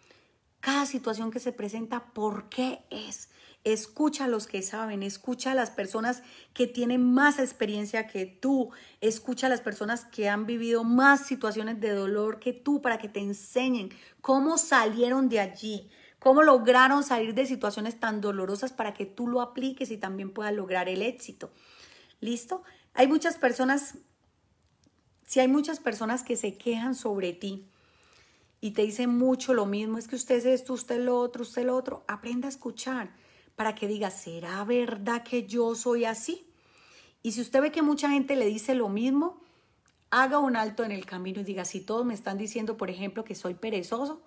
cada situación que se presenta, por qué es. Escucha a los que saben, escucha a las personas que tienen más experiencia que tú, escucha a las personas que han vivido más situaciones de dolor que tú para que te enseñen cómo salieron de allí, cómo lograron salir de situaciones tan dolorosas para que tú lo apliques y también puedas lograr el éxito. ¿Listo? Hay muchas personas, si hay muchas personas que se quejan sobre ti y te dicen mucho lo mismo, es que usted es esto, usted lo otro, usted lo otro, aprenda a escuchar para que diga, ¿será verdad que yo soy así? Y si usted ve que mucha gente le dice lo mismo, haga un alto en el camino y diga, si todos me están diciendo, por ejemplo, que soy perezoso,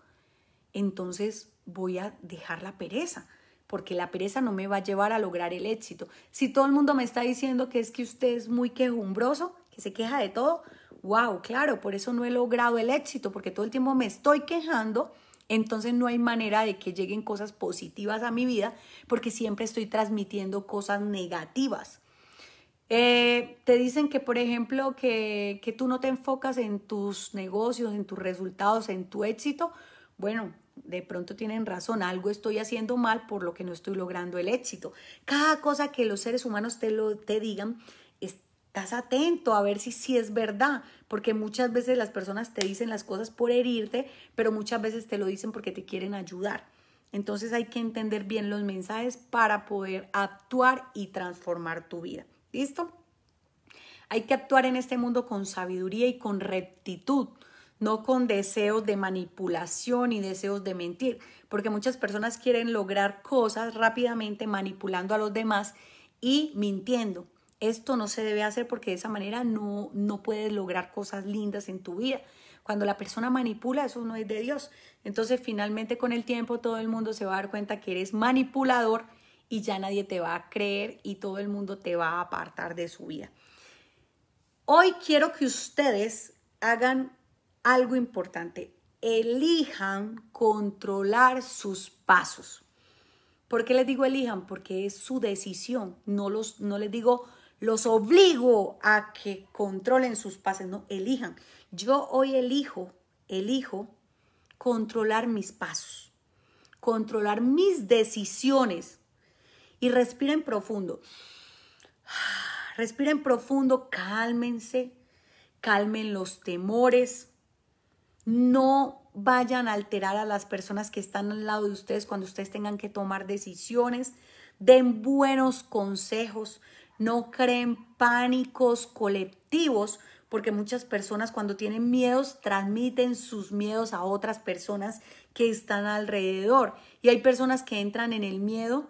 entonces voy a dejar la pereza porque la pereza no me va a llevar a lograr el éxito. Si todo el mundo me está diciendo que es que usted es muy quejumbroso, que se queja de todo, wow, claro, por eso no he logrado el éxito, porque todo el tiempo me estoy quejando, entonces no hay manera de que lleguen cosas positivas a mi vida, porque siempre estoy transmitiendo cosas negativas. Eh, te dicen que, por ejemplo, que, que tú no te enfocas en tus negocios, en tus resultados, en tu éxito, bueno, de pronto tienen razón, algo estoy haciendo mal por lo que no estoy logrando el éxito. Cada cosa que los seres humanos te, te digan, estás atento a ver si, si es verdad, porque muchas veces las personas te dicen las cosas por herirte, pero muchas veces te lo dicen porque te quieren ayudar. Entonces hay que entender bien los mensajes para poder actuar y transformar tu vida. ¿Listo? Hay que actuar en este mundo con sabiduría y con rectitud no con deseos de manipulación y deseos de mentir, porque muchas personas quieren lograr cosas rápidamente manipulando a los demás y mintiendo. Esto no se debe hacer porque de esa manera no, no puedes lograr cosas lindas en tu vida. Cuando la persona manipula, eso no es de Dios. Entonces finalmente con el tiempo todo el mundo se va a dar cuenta que eres manipulador y ya nadie te va a creer y todo el mundo te va a apartar de su vida. Hoy quiero que ustedes hagan algo importante, elijan controlar sus pasos. ¿Por qué les digo elijan? Porque es su decisión. No, los, no les digo, los obligo a que controlen sus pasos. No, elijan. Yo hoy elijo, elijo controlar mis pasos, controlar mis decisiones. Y respiren profundo. Respiren profundo, cálmense, calmen los temores, no vayan a alterar a las personas que están al lado de ustedes cuando ustedes tengan que tomar decisiones. Den buenos consejos, no creen pánicos colectivos, porque muchas personas cuando tienen miedos transmiten sus miedos a otras personas que están alrededor. Y hay personas que entran en el miedo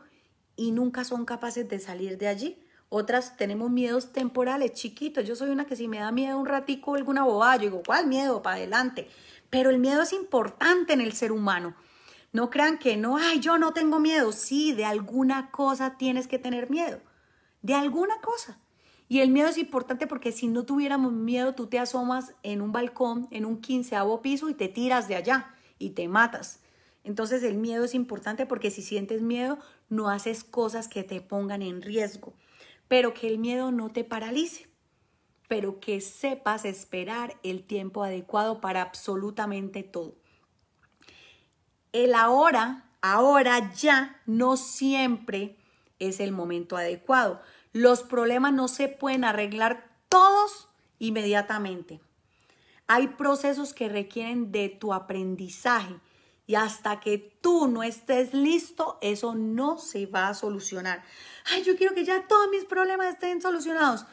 y nunca son capaces de salir de allí otras tenemos miedos temporales, chiquitos. Yo soy una que si me da miedo un ratico alguna bobada, yo digo, ¿cuál miedo? Para adelante. Pero el miedo es importante en el ser humano. No crean que no, ay, yo no tengo miedo. Sí, de alguna cosa tienes que tener miedo. De alguna cosa. Y el miedo es importante porque si no tuviéramos miedo, tú te asomas en un balcón, en un quinceavo piso y te tiras de allá y te matas. Entonces el miedo es importante porque si sientes miedo, no haces cosas que te pongan en riesgo pero que el miedo no te paralice, pero que sepas esperar el tiempo adecuado para absolutamente todo. El ahora, ahora ya, no siempre es el momento adecuado. Los problemas no se pueden arreglar todos inmediatamente. Hay procesos que requieren de tu aprendizaje y hasta que tú no estés listo, eso no se va a solucionar. Ay, yo quiero que ya todos mis problemas estén solucionados.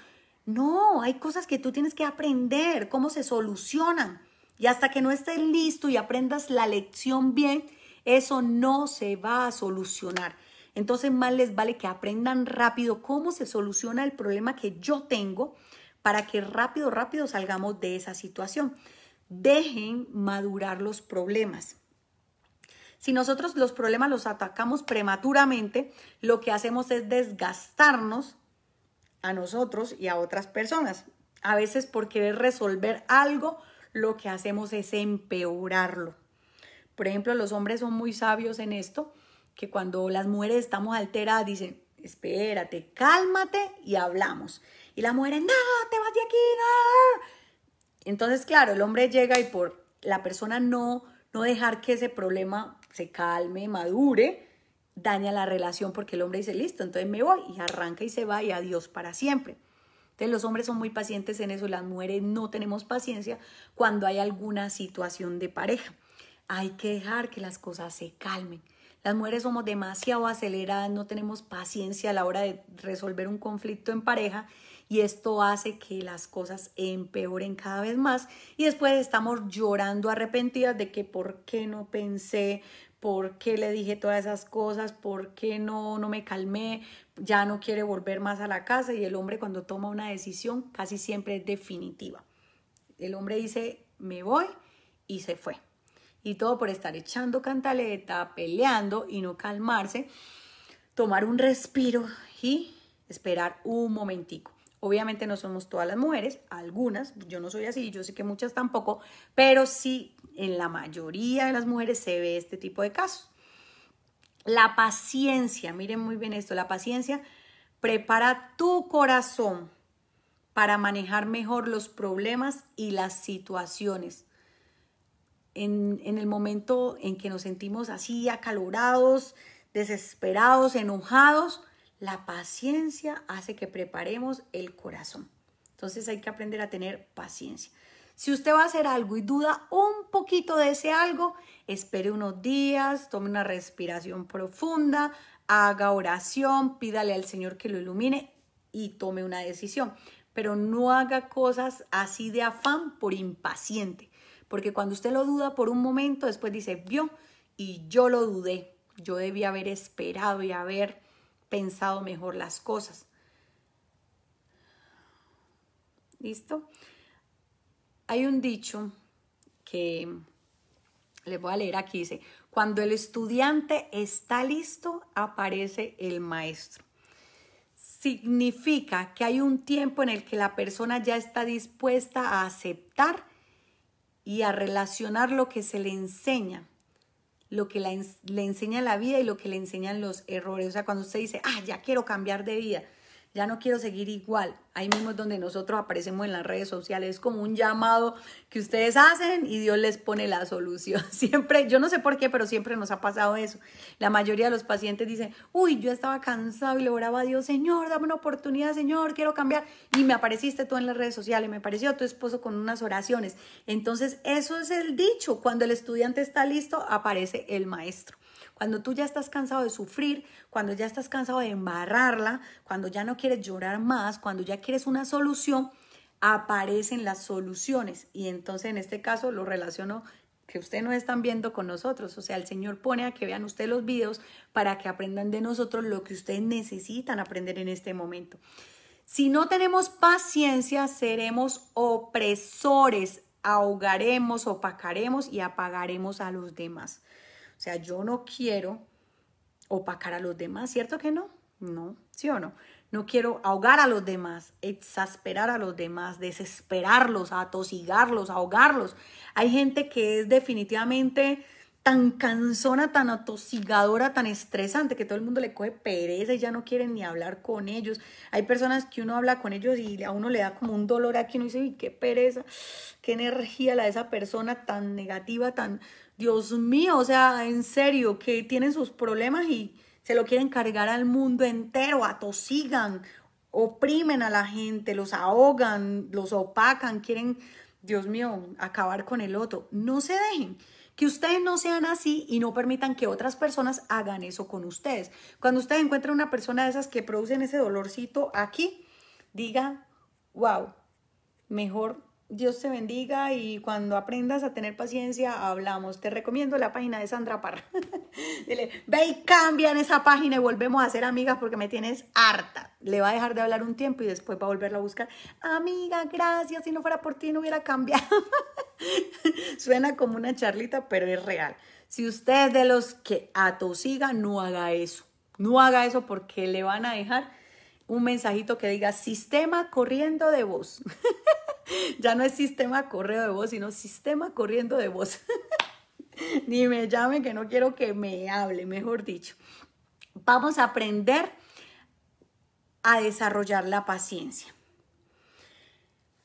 No, hay cosas que tú tienes que aprender, cómo se solucionan. Y hasta que no estés listo y aprendas la lección bien, eso no se va a solucionar. Entonces más les vale que aprendan rápido cómo se soluciona el problema que yo tengo para que rápido, rápido salgamos de esa situación. Dejen madurar los problemas. Si nosotros los problemas los atacamos prematuramente, lo que hacemos es desgastarnos a nosotros y a otras personas. A veces por querer resolver algo, lo que hacemos es empeorarlo. Por ejemplo, los hombres son muy sabios en esto, que cuando las mujeres estamos alteradas dicen, espérate, cálmate y hablamos. Y la mujer, no, te vas de aquí, no. Entonces, claro, el hombre llega y por la persona no, no dejar que ese problema se calme, madure, daña la relación porque el hombre dice, listo, entonces me voy y arranca y se va y adiós para siempre. Entonces los hombres son muy pacientes en eso, las mujeres no tenemos paciencia cuando hay alguna situación de pareja. Hay que dejar que las cosas se calmen. Las mujeres somos demasiado aceleradas, no tenemos paciencia a la hora de resolver un conflicto en pareja y esto hace que las cosas empeoren cada vez más y después estamos llorando arrepentidas de que por qué no pensé, por qué le dije todas esas cosas, por qué no, no me calmé, ya no quiere volver más a la casa y el hombre cuando toma una decisión casi siempre es definitiva. El hombre dice, me voy y se fue. Y todo por estar echando cantaleta, peleando y no calmarse, tomar un respiro y esperar un momentico. Obviamente no somos todas las mujeres, algunas, yo no soy así, yo sé que muchas tampoco, pero sí en la mayoría de las mujeres se ve este tipo de casos. La paciencia, miren muy bien esto, la paciencia prepara tu corazón para manejar mejor los problemas y las situaciones. En, en el momento en que nos sentimos así, acalorados, desesperados, enojados, la paciencia hace que preparemos el corazón. Entonces hay que aprender a tener paciencia. Si usted va a hacer algo y duda un poquito de ese algo, espere unos días, tome una respiración profunda, haga oración, pídale al Señor que lo ilumine y tome una decisión. Pero no haga cosas así de afán por impaciente, porque cuando usted lo duda por un momento, después dice, vio, y yo lo dudé, yo debía haber esperado y haber pensado mejor las cosas. ¿Listo? Hay un dicho que les voy a leer aquí, dice, cuando el estudiante está listo, aparece el maestro. Significa que hay un tiempo en el que la persona ya está dispuesta a aceptar y a relacionar lo que se le enseña lo que le enseña la vida y lo que le enseñan los errores. O sea, cuando usted dice, ah, ya quiero cambiar de vida, ya no quiero seguir igual. Ahí mismo es donde nosotros aparecemos en las redes sociales. Es como un llamado que ustedes hacen y Dios les pone la solución. Siempre, yo no sé por qué, pero siempre nos ha pasado eso. La mayoría de los pacientes dicen, uy, yo estaba cansado y le oraba a Dios, Señor, dame una oportunidad, Señor, quiero cambiar. Y me apareciste tú en las redes sociales, me apareció tu esposo con unas oraciones. Entonces, eso es el dicho. Cuando el estudiante está listo, aparece el maestro. Cuando tú ya estás cansado de sufrir, cuando ya estás cansado de embarrarla, cuando ya no quieres llorar más, cuando ya quieres una solución, aparecen las soluciones. Y entonces en este caso lo relaciono que ustedes no están viendo con nosotros. O sea, el Señor pone a que vean ustedes los videos para que aprendan de nosotros lo que ustedes necesitan aprender en este momento. Si no tenemos paciencia, seremos opresores, ahogaremos, opacaremos y apagaremos a los demás. O sea, yo no quiero opacar a los demás, ¿cierto que no? No, ¿sí o no? No quiero ahogar a los demás, exasperar a los demás, desesperarlos, atosigarlos, ahogarlos. Hay gente que es definitivamente tan cansona, tan atosigadora, tan estresante, que todo el mundo le coge pereza y ya no quieren ni hablar con ellos. Hay personas que uno habla con ellos y a uno le da como un dolor aquí, uno dice, ¿y qué pereza, qué energía la de esa persona tan negativa, tan... Dios mío, o sea, en serio, que tienen sus problemas y se lo quieren cargar al mundo entero, atosigan, oprimen a la gente, los ahogan, los opacan, quieren, Dios mío, acabar con el otro. No se dejen. Que ustedes no sean así y no permitan que otras personas hagan eso con ustedes. Cuando ustedes encuentran una persona de esas que producen ese dolorcito aquí, diga, wow, mejor Dios te bendiga y cuando aprendas a tener paciencia, hablamos. Te recomiendo la página de Sandra Parra. Dile, ve y cambia en esa página y volvemos a ser amigas porque me tienes harta. Le va a dejar de hablar un tiempo y después va a volverla a buscar. Amiga, gracias. Si no fuera por ti, no hubiera cambiado. Suena como una charlita, pero es real. Si usted es de los que atosiga, no haga eso. No haga eso porque le van a dejar un mensajito que diga sistema corriendo de voz. ya no es sistema correo de voz, sino sistema corriendo de voz. Ni me llamen que no quiero que me hable, mejor dicho. Vamos a aprender a desarrollar la paciencia.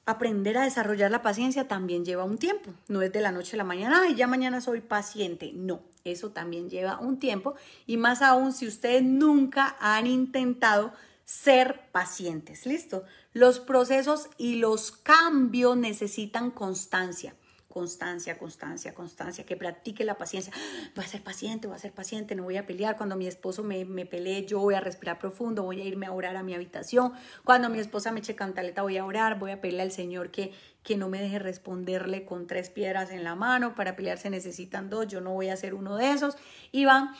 Aprender a desarrollar la paciencia también lleva un tiempo. No es de la noche a la mañana, ay, ya mañana soy paciente. No, eso también lleva un tiempo. Y más aún si ustedes nunca han intentado ser pacientes, ¿listo? Los procesos y los cambios necesitan constancia constancia, constancia, constancia, que practique la paciencia. Voy a ser paciente, voy a ser paciente, no voy a pelear. Cuando mi esposo me, pelee, yo voy a respirar profundo, voy a irme a orar a mi habitación. Cuando mi esposa me eche cantaleta, voy a orar, voy a pelear al Señor que, que no me deje responderle con tres piedras en la mano. Para pelear se necesitan dos, yo no voy a ser uno de esos. Y van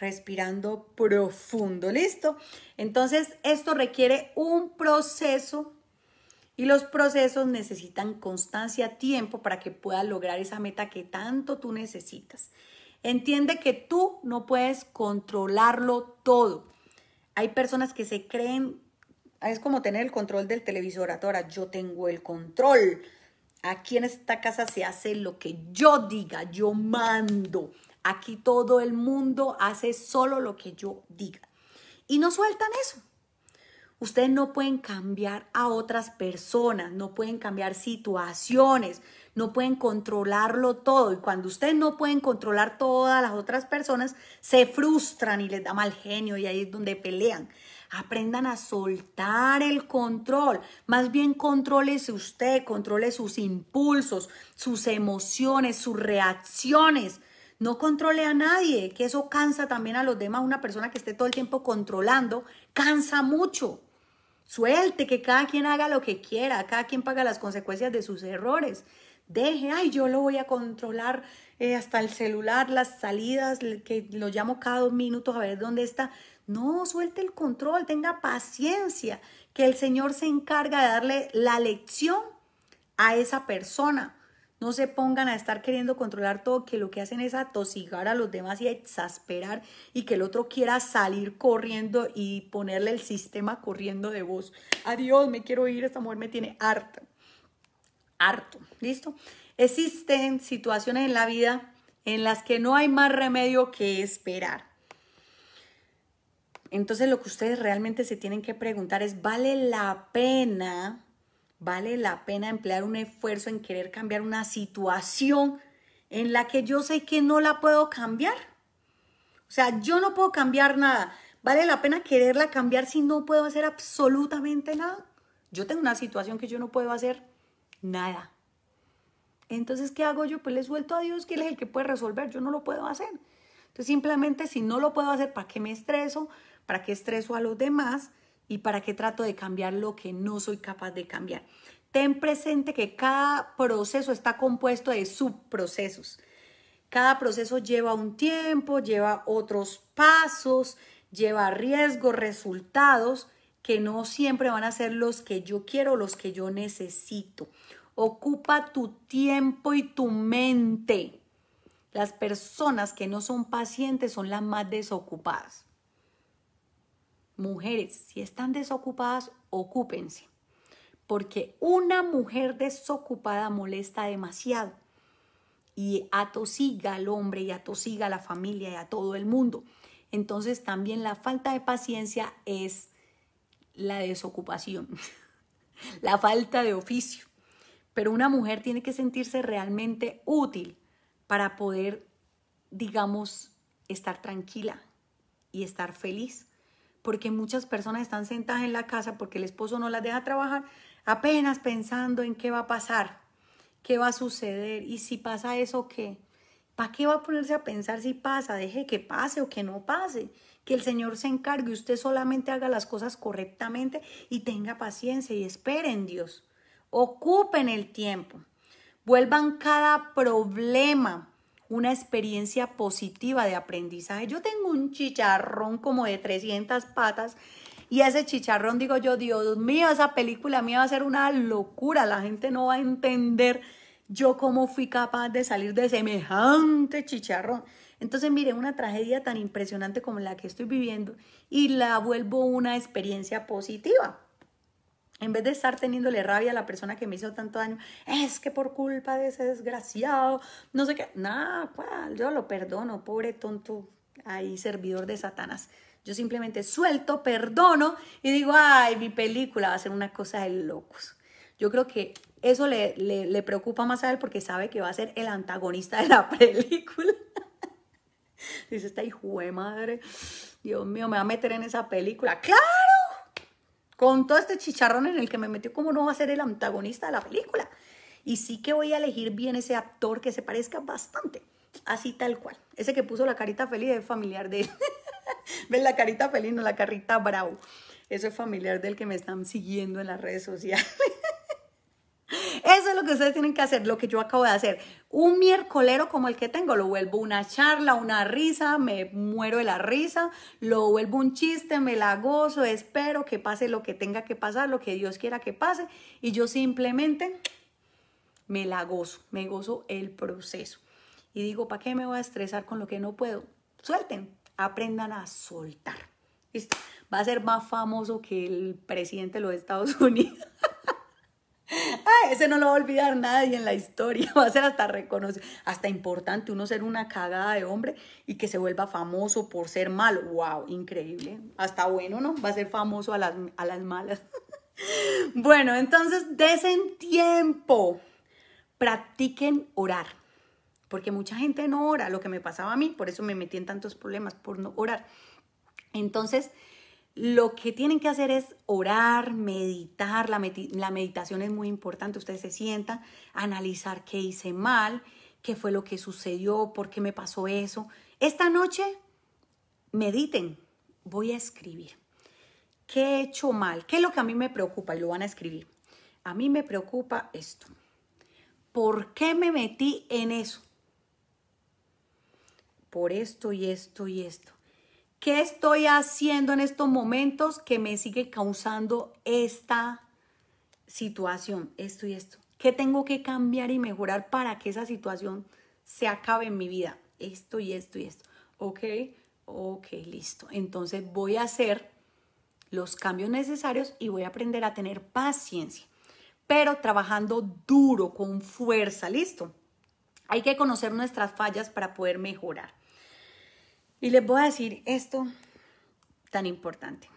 respirando profundo, ¿listo? Entonces, esto requiere un proceso y los procesos necesitan constancia, tiempo para que puedas lograr esa meta que tanto tú necesitas. Entiende que tú no puedes controlarlo todo. Hay personas que se creen, ah, es como tener el control del televisor. Ahora yo tengo el control. Aquí en esta casa se hace lo que yo diga, yo mando. Aquí todo el mundo hace solo lo que yo diga. Y no sueltan eso. Ustedes no pueden cambiar a otras personas, no pueden cambiar situaciones, no pueden controlarlo todo. Y cuando ustedes no pueden controlar todas las otras personas, se frustran y les da mal genio y ahí es donde pelean. Aprendan a soltar el control. Más bien contrólese usted, controle sus impulsos, sus emociones, sus reacciones. No controle a nadie, que eso cansa también a los demás. Una persona que esté todo el tiempo controlando, cansa mucho. Suelte que cada quien haga lo que quiera, cada quien paga las consecuencias de sus errores. Deje, ay, yo lo voy a controlar eh, hasta el celular, las salidas, que lo llamo cada dos minutos a ver dónde está. No, suelte el control, tenga paciencia, que el Señor se encarga de darle la lección a esa persona no se pongan a estar queriendo controlar todo, que lo que hacen es atosigar a los demás y exasperar y que el otro quiera salir corriendo y ponerle el sistema corriendo de voz. Adiós, me quiero ir, esta mujer me tiene harta. Harto, ¿listo? Existen situaciones en la vida en las que no hay más remedio que esperar. Entonces lo que ustedes realmente se tienen que preguntar es, ¿vale la pena Vale la pena emplear un esfuerzo en querer cambiar una situación en la que yo sé que no la puedo cambiar. O sea, yo no puedo cambiar nada. ¿Vale la pena quererla cambiar si no puedo hacer absolutamente nada? Yo tengo una situación que yo no puedo hacer nada. Entonces, ¿qué hago yo? Pues le suelto a Dios, que Él es el que puede resolver, yo no lo puedo hacer. Entonces, simplemente si no lo puedo hacer, ¿para qué me estreso? ¿Para qué estreso a los demás? ¿Y para qué trato de cambiar lo que no soy capaz de cambiar? Ten presente que cada proceso está compuesto de subprocesos. Cada proceso lleva un tiempo, lleva otros pasos, lleva riesgos, resultados que no siempre van a ser los que yo quiero, los que yo necesito. Ocupa tu tiempo y tu mente. Las personas que no son pacientes son las más desocupadas. Mujeres, si están desocupadas, ocúpense. Porque una mujer desocupada molesta demasiado y atosiga al hombre y atosiga a la familia y a todo el mundo. Entonces también la falta de paciencia es la desocupación, la falta de oficio. Pero una mujer tiene que sentirse realmente útil para poder, digamos, estar tranquila y estar feliz porque muchas personas están sentadas en la casa porque el esposo no las deja trabajar, apenas pensando en qué va a pasar, qué va a suceder y si pasa eso, ¿qué? ¿Para qué va a ponerse a pensar si pasa? Deje que pase o que no pase. Que el Señor se encargue, usted solamente haga las cosas correctamente y tenga paciencia y espere en Dios. Ocupen el tiempo. Vuelvan cada problema una experiencia positiva de aprendizaje. Yo tengo un chicharrón como de 300 patas y ese chicharrón digo yo, Dios mío, esa película mía va a ser una locura, la gente no va a entender yo cómo fui capaz de salir de semejante chicharrón. Entonces, mire, una tragedia tan impresionante como la que estoy viviendo y la vuelvo una experiencia positiva. En vez de estar teniéndole rabia a la persona que me hizo tanto daño, es que por culpa de ese desgraciado, no sé qué, nada, cual, pues, yo lo perdono, pobre tonto, ahí servidor de Satanás. Yo simplemente suelto, perdono y digo, ay, mi película va a ser una cosa de locos. Yo creo que eso le, le, preocupa más a él porque sabe que va a ser el antagonista de la película. Dice, esta hijo de madre, Dios mío, me va a meter en esa película. ¡Claro! Con todo este chicharrón en el que me metió, ¿cómo no va a ser el antagonista de la película? Y sí que voy a elegir bien ese actor que se parezca bastante, así tal cual. Ese que puso la carita feliz es familiar de él. ven la carita feliz, no la carita bravo? Eso es familiar del que me están siguiendo en las redes sociales. Eso es lo que ustedes tienen que hacer, lo que yo acabo de hacer. Un miércolero como el que tengo, lo vuelvo una charla, una risa, me muero de la risa, lo vuelvo un chiste, me la gozo, espero que pase lo que tenga que pasar, lo que Dios quiera que pase, y yo simplemente me la gozo, me gozo el proceso. Y digo, ¿para qué me voy a estresar con lo que no puedo? Suelten, aprendan a soltar. Va a ser más famoso que el presidente de los Estados Unidos ese no lo va a olvidar nadie en la historia, va a ser hasta reconocido, hasta importante uno ser una cagada de hombre y que se vuelva famoso por ser malo. ¡Wow! Increíble. Hasta bueno, ¿no? Va a ser famoso a las, a las malas. bueno, entonces desen tiempo, practiquen orar, porque mucha gente no ora, lo que me pasaba a mí, por eso me metí en tantos problemas, por no orar. Entonces, lo que tienen que hacer es orar, meditar. La, meditación es muy importante. Ustedes se sientan, analizar qué hice mal, qué fue lo que sucedió, por qué me pasó eso. Esta noche, mediten. Voy a escribir. ¿Qué he hecho mal? ¿Qué es lo que a mí me preocupa? Y lo van a escribir. A mí me preocupa esto. ¿Por qué me metí en eso? Por esto y esto y esto. ¿Qué estoy haciendo en estos momentos que me sigue causando esta situación? Esto y esto. ¿Qué tengo que cambiar y mejorar para que esa situación se acabe en mi vida? Esto y esto y esto. Ok, ok, listo. Entonces voy a hacer los cambios necesarios y voy a aprender a tener paciencia, pero trabajando duro, con fuerza, listo. Hay que conocer nuestras fallas para poder mejorar. Y les voy a decir esto tan importante.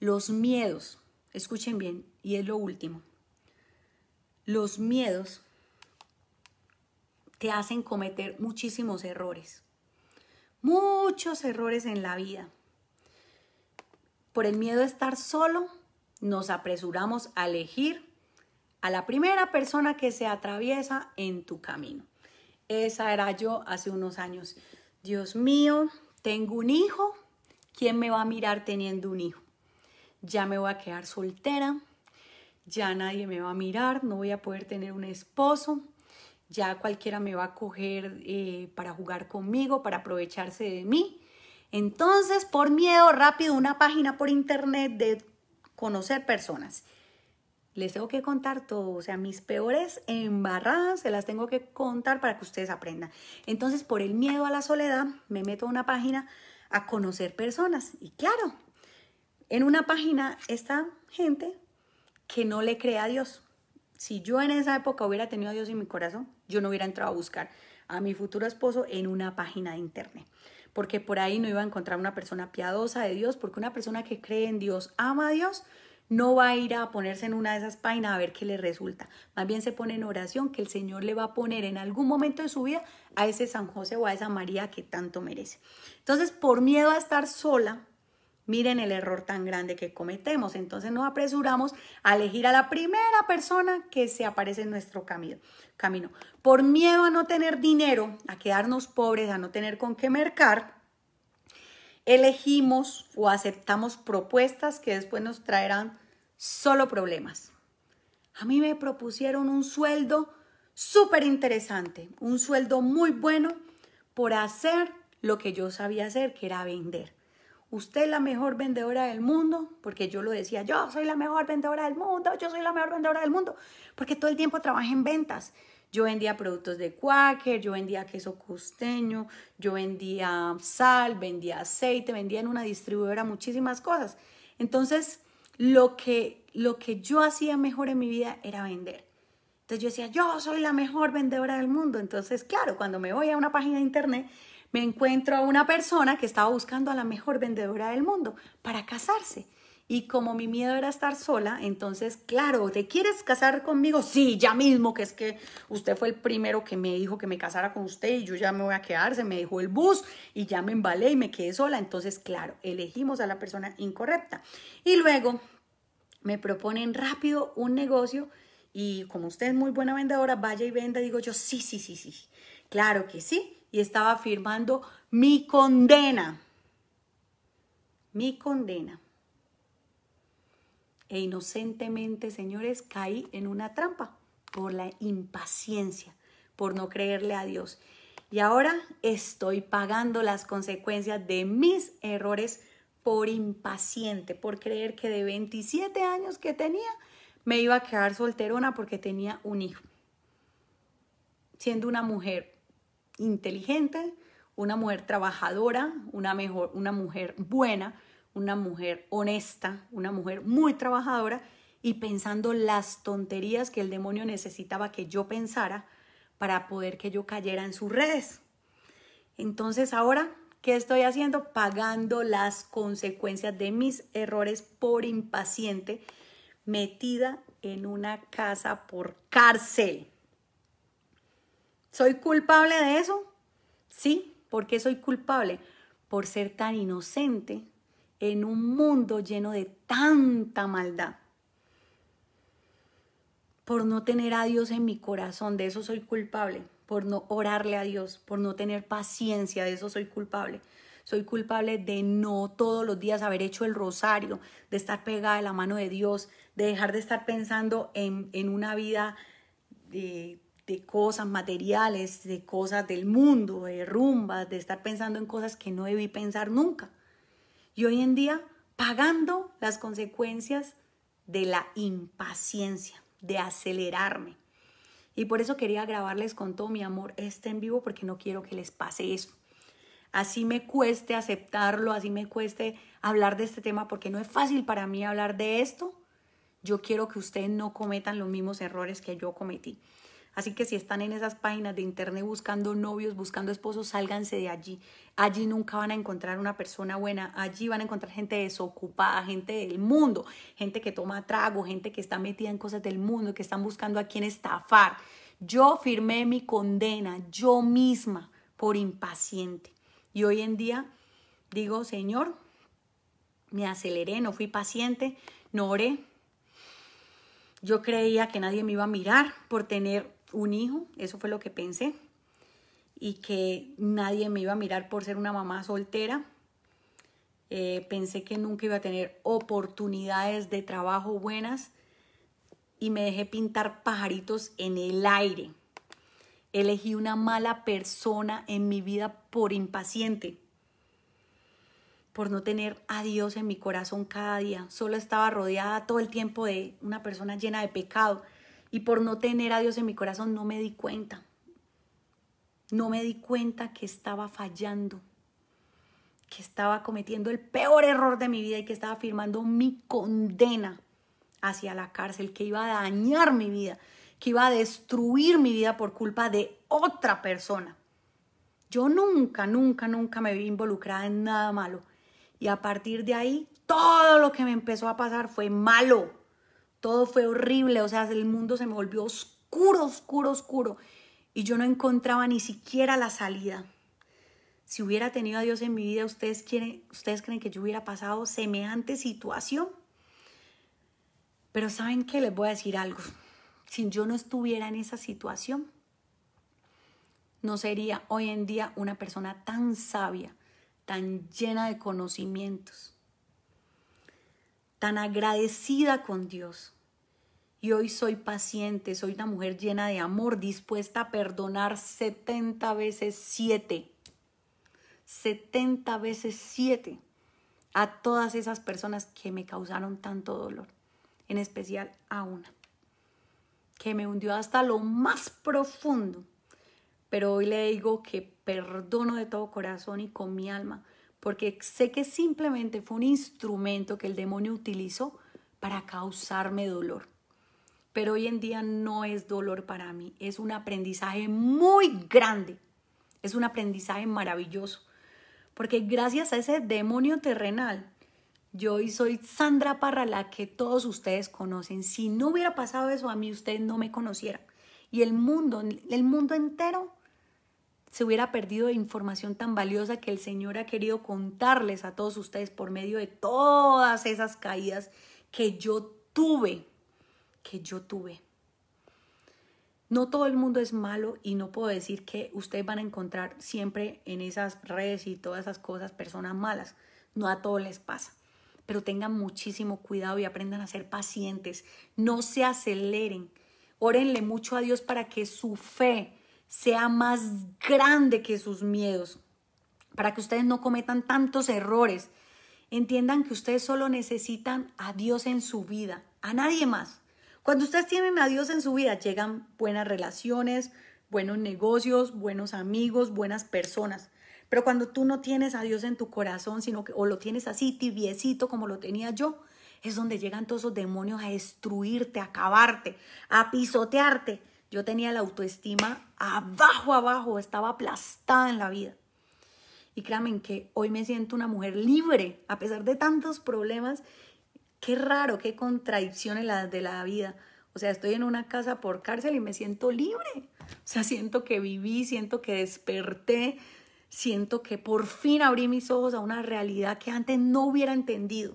Los miedos, escuchen bien, y es lo último. Los miedos te hacen cometer muchísimos errores, muchos errores en la vida. Por el miedo a estar solo, nos apresuramos a elegir a la primera persona que se atraviesa en tu camino. Esa era yo hace unos años. Dios mío, tengo un hijo, ¿quién me va a mirar teniendo un hijo? Ya me voy a quedar soltera, ya nadie me va a mirar, no voy a poder tener un esposo, ya cualquiera me va a coger eh, para jugar conmigo, para aprovecharse de mí. Entonces, por miedo, rápido una página por internet de conocer personas les tengo que contar todo, o sea, mis peores embarradas se las tengo que contar para que ustedes aprendan. Entonces, por el miedo a la soledad, me meto a una página a conocer personas. Y claro, en una página está gente que no le cree a Dios. Si yo en esa época hubiera tenido a Dios en mi corazón, yo no hubiera entrado a buscar a mi futuro esposo en una página de internet porque por ahí no iba a encontrar una persona piadosa de Dios, porque una persona que cree en Dios, ama a Dios, no va a ir a ponerse en una de esas páginas a ver qué le resulta. Más bien se pone en oración que el Señor le va a poner en algún momento de su vida a ese San José o a esa María que tanto merece. Entonces, por miedo a estar sola, miren el error tan grande que cometemos. Entonces nos apresuramos a elegir a la primera persona que se aparece en nuestro camino. camino. Por miedo a no tener dinero, a quedarnos pobres, a no tener con qué mercar, elegimos o aceptamos propuestas que después nos traerán solo problemas. A mí me propusieron un sueldo súper interesante, un sueldo muy bueno por hacer lo que yo sabía hacer, que era vender. Usted es la mejor vendedora del mundo, porque yo lo decía, yo soy la mejor vendedora del mundo, yo soy la mejor vendedora del mundo, porque todo el tiempo trabajé en ventas yo vendía productos de Quaker, yo vendía queso costeño, yo vendía sal, vendía aceite, vendía en una distribuidora muchísimas cosas. Entonces, lo que, lo que yo hacía mejor en mi vida era vender. Entonces yo decía, yo soy la mejor vendedora del mundo. Entonces, claro, cuando me voy a una página de internet, me encuentro a una persona que estaba buscando a la mejor vendedora del mundo para casarse. Y como mi miedo era estar sola, entonces, claro, ¿te quieres casar conmigo? Sí, ya mismo, que es que usted fue el primero que me dijo que me casara con usted y yo ya me voy a quedar, se me dejó el bus y ya me embalé y me quedé sola. Entonces, claro, elegimos a la persona incorrecta. Y luego me proponen rápido un negocio y como usted es muy buena vendedora, vaya y venda. Digo yo, sí, sí, sí, sí, claro que sí. Y estaba firmando mi condena. Mi condena e inocentemente, señores, caí en una trampa por la impaciencia, por no creerle a Dios. Y ahora estoy pagando las consecuencias de mis errores por impaciente, por creer que de 27 años que tenía me iba a quedar solterona porque tenía un hijo. Siendo una mujer inteligente, una mujer trabajadora, una, mejor, una mujer buena, una mujer honesta, una mujer muy trabajadora y pensando las tonterías que el demonio necesitaba que yo pensara para poder que yo cayera en sus redes. Entonces ahora, ¿qué estoy haciendo? Pagando las consecuencias de mis errores por impaciente, metida en una casa por cárcel. ¿Soy culpable de eso? Sí, porque soy culpable? Por ser tan inocente, en un mundo lleno de tanta maldad. Por no tener a Dios en mi corazón, de eso soy culpable. Por no orarle a Dios, por no tener paciencia, de eso soy culpable. Soy culpable de no todos los días haber hecho el rosario, de estar pegada a la mano de Dios, de dejar de estar pensando en, en una vida de, de cosas materiales, de cosas del mundo, de rumbas, de estar pensando en cosas que no debí pensar nunca y hoy en día pagando las consecuencias de la impaciencia, de acelerarme. Y por eso quería grabarles con todo mi amor este en vivo porque no quiero que les pase eso. Así me cueste aceptarlo, así me cueste hablar de este tema porque no es fácil para mí hablar de esto. Yo quiero que ustedes no cometan los mismos errores que yo cometí. Así que si están en esas páginas de internet buscando novios, buscando esposos, sálganse de allí. Allí nunca van a encontrar una persona buena. Allí van a encontrar gente desocupada, gente del mundo, gente que toma trago, gente que está metida en cosas del mundo, que están buscando a quién estafar. Yo firmé mi condena yo misma por impaciente. Y hoy en día digo, Señor, me aceleré, no fui paciente, no oré. Yo creía que nadie me iba a mirar por tener un hijo, eso fue lo que pensé, y que nadie me iba a mirar por ser una mamá soltera. Eh, pensé que nunca iba a tener oportunidades de trabajo buenas y me dejé pintar pajaritos en el aire. Elegí una mala persona en mi vida por impaciente, por no tener a Dios en mi corazón cada día. Solo estaba rodeada todo el tiempo de una persona llena de pecado y por no tener a Dios en mi corazón no me di cuenta. No me di cuenta que estaba fallando, que estaba cometiendo el peor error de mi vida y que estaba firmando mi condena hacia la cárcel, que iba a dañar mi vida, que iba a destruir mi vida por culpa de otra persona. Yo nunca, nunca, nunca me vi involucrada en nada malo. Y a partir de ahí, todo lo que me empezó a pasar fue malo. Todo fue horrible, o sea, el mundo se me volvió oscuro, oscuro, oscuro. Y yo no encontraba ni siquiera la salida. Si hubiera tenido a Dios en mi vida, ¿ustedes, ¿ustedes creen que yo hubiera pasado semejante situación? Pero ¿saben qué? Les voy a decir algo. Si yo no estuviera en esa situación, no sería hoy en día una persona tan sabia, tan llena de conocimientos tan agradecida con Dios. Y hoy soy paciente, soy una mujer llena de amor, dispuesta a perdonar 70 veces 7. 70 veces 7 a todas esas personas que me causaron tanto dolor, en especial a una, que me hundió hasta lo más profundo. Pero hoy le digo que perdono de todo corazón y con mi alma porque sé que simplemente fue un instrumento que el demonio utilizó para causarme dolor. Pero hoy en día no es dolor para mí, es un aprendizaje muy grande, es un aprendizaje maravilloso, porque gracias a ese demonio terrenal, yo hoy soy Sandra Parra, que todos ustedes conocen. Si no hubiera pasado eso a mí, ustedes no me conocieran. Y el mundo, el mundo entero se hubiera perdido información tan valiosa que el Señor ha querido contarles a todos ustedes por medio de todas esas caídas que yo tuve, que yo tuve. No todo el mundo es malo y no puedo decir que ustedes van a encontrar siempre en esas redes y todas esas cosas personas malas. No a todos les pasa. Pero tengan muchísimo cuidado y aprendan a ser pacientes. No se aceleren. Órenle mucho a Dios para que su fe, sea más grande que sus miedos, para que ustedes no cometan tantos errores. Entiendan que ustedes solo necesitan a Dios en su vida, a nadie más. Cuando ustedes tienen a Dios en su vida, llegan buenas relaciones, buenos negocios, buenos amigos, buenas personas. Pero cuando tú no tienes a Dios en tu corazón, sino que o lo tienes así tibiecito como lo tenía yo, es donde llegan todos esos demonios a destruirte, a acabarte, a pisotearte, yo tenía la autoestima abajo, abajo, estaba aplastada en la vida. Y créanme que hoy me siento una mujer libre, a pesar de tantos problemas. Qué raro, qué contradicciones las de la vida. O sea, estoy en una casa por cárcel y me siento libre. O sea, siento que viví, siento que desperté, siento que por fin abrí mis ojos a una realidad que antes no hubiera entendido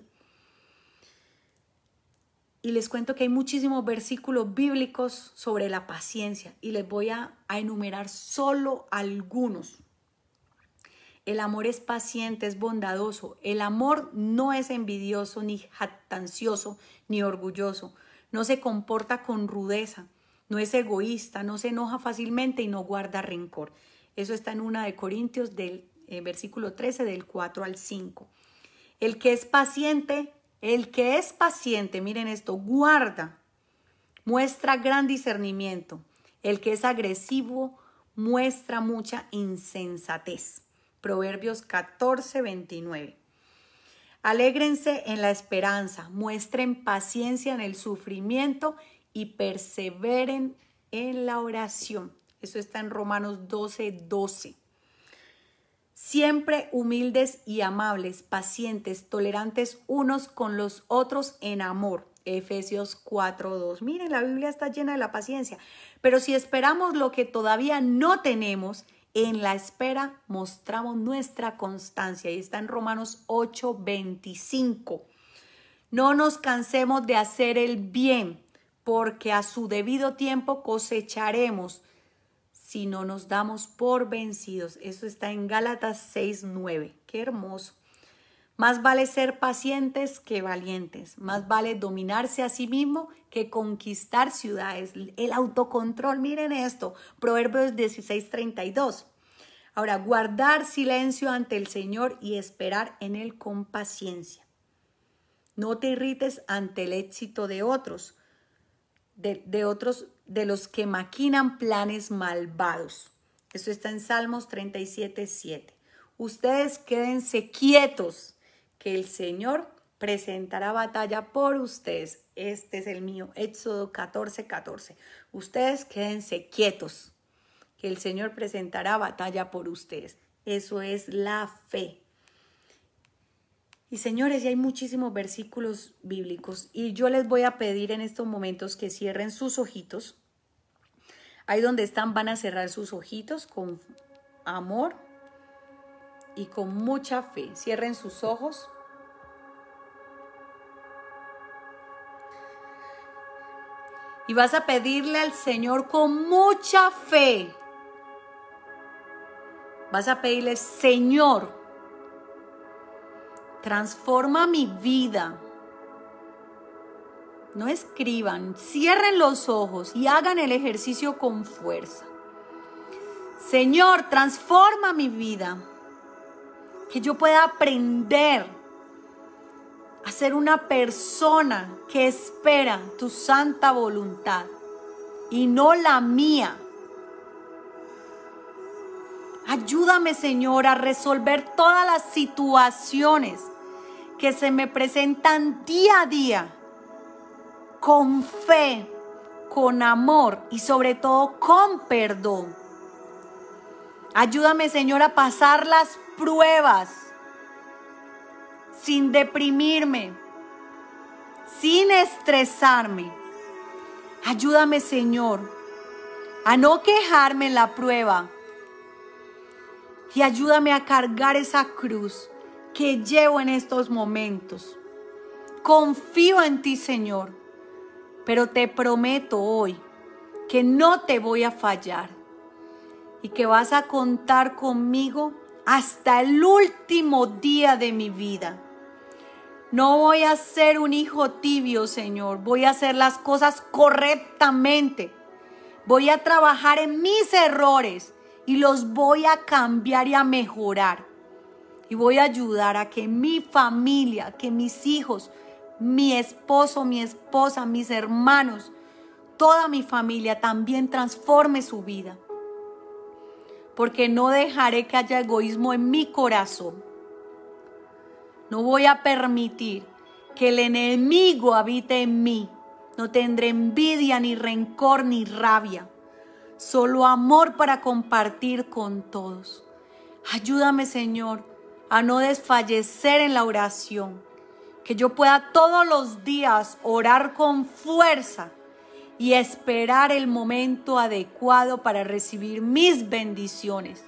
y les cuento que hay muchísimos versículos bíblicos sobre la paciencia y les voy a, enumerar solo algunos. El amor es paciente, es bondadoso. El amor no es envidioso, ni jactancioso, ni orgulloso. No se comporta con rudeza, no es egoísta, no se enoja fácilmente y no guarda rencor. Eso está en una de Corintios del eh, versículo 13 del 4 al 5. El que es paciente el que es paciente, miren esto, guarda, muestra gran discernimiento. El que es agresivo muestra mucha insensatez. Proverbios 14, 29. Alégrense en la esperanza, muestren paciencia en el sufrimiento y perseveren en la oración. Eso está en Romanos 12, 12 siempre humildes y amables, pacientes, tolerantes unos con los otros en amor. Efesios 4.2. Miren, la Biblia está llena de la paciencia, pero si esperamos lo que todavía no tenemos, en la espera mostramos nuestra constancia. Y está en Romanos 8.25. No nos cansemos de hacer el bien, porque a su debido tiempo cosecharemos si no nos damos por vencidos. Eso está en Gálatas 6.9. Qué hermoso. Más vale ser pacientes que valientes. Más vale dominarse a sí mismo que conquistar ciudades. El autocontrol, miren esto. Proverbios 16.32. Ahora, guardar silencio ante el Señor y esperar en Él con paciencia. No te irrites ante el éxito de otros, de otros de los que maquinan planes malvados. Eso está en Salmos 37, 7. Ustedes quédense quietos, que el Señor presentará batalla por ustedes. Este es el mío, Éxodo 14, 14. Ustedes quédense quietos, que el Señor presentará batalla por ustedes. Eso es la fe. Y señores, ya hay muchísimos versículos bíblicos y yo les voy a pedir en estos momentos que cierren sus ojitos. Ahí donde están van a cerrar sus ojitos con amor y con mucha fe. Cierren sus ojos. Y vas a pedirle al Señor con mucha fe. Vas a pedirle, Señor, transforma mi vida. No escriban, cierren los ojos y hagan el ejercicio con fuerza. Señor, transforma mi vida. Que yo pueda aprender a ser una persona que espera tu santa voluntad y no la mía. Ayúdame, Señor, a resolver todas las situaciones que se me presentan día a día, con fe, con amor y sobre todo con perdón. Ayúdame, Señor, a pasar las pruebas sin deprimirme, sin estresarme. Ayúdame, Señor, a no quejarme en la prueba y ayúdame a cargar esa cruz que llevo en estos momentos. Confío en ti, Señor, pero te prometo hoy que no te voy a fallar y que vas a contar conmigo hasta el último día de mi vida. No voy a ser un hijo tibio, Señor. Voy a hacer las cosas correctamente. Voy a trabajar en mis errores y los voy a cambiar y a mejorar y voy a ayudar a que mi familia, que mis hijos, mi esposo, mi esposa, mis hermanos, toda mi familia también transforme su vida. Porque no dejaré que haya egoísmo en mi corazón. No voy a permitir que el enemigo habite en mí. No tendré envidia, ni rencor, ni rabia. Solo amor para compartir con todos. Ayúdame, Señor, a no desfallecer en la oración, que yo pueda todos los días orar con fuerza y esperar el momento adecuado para recibir mis bendiciones.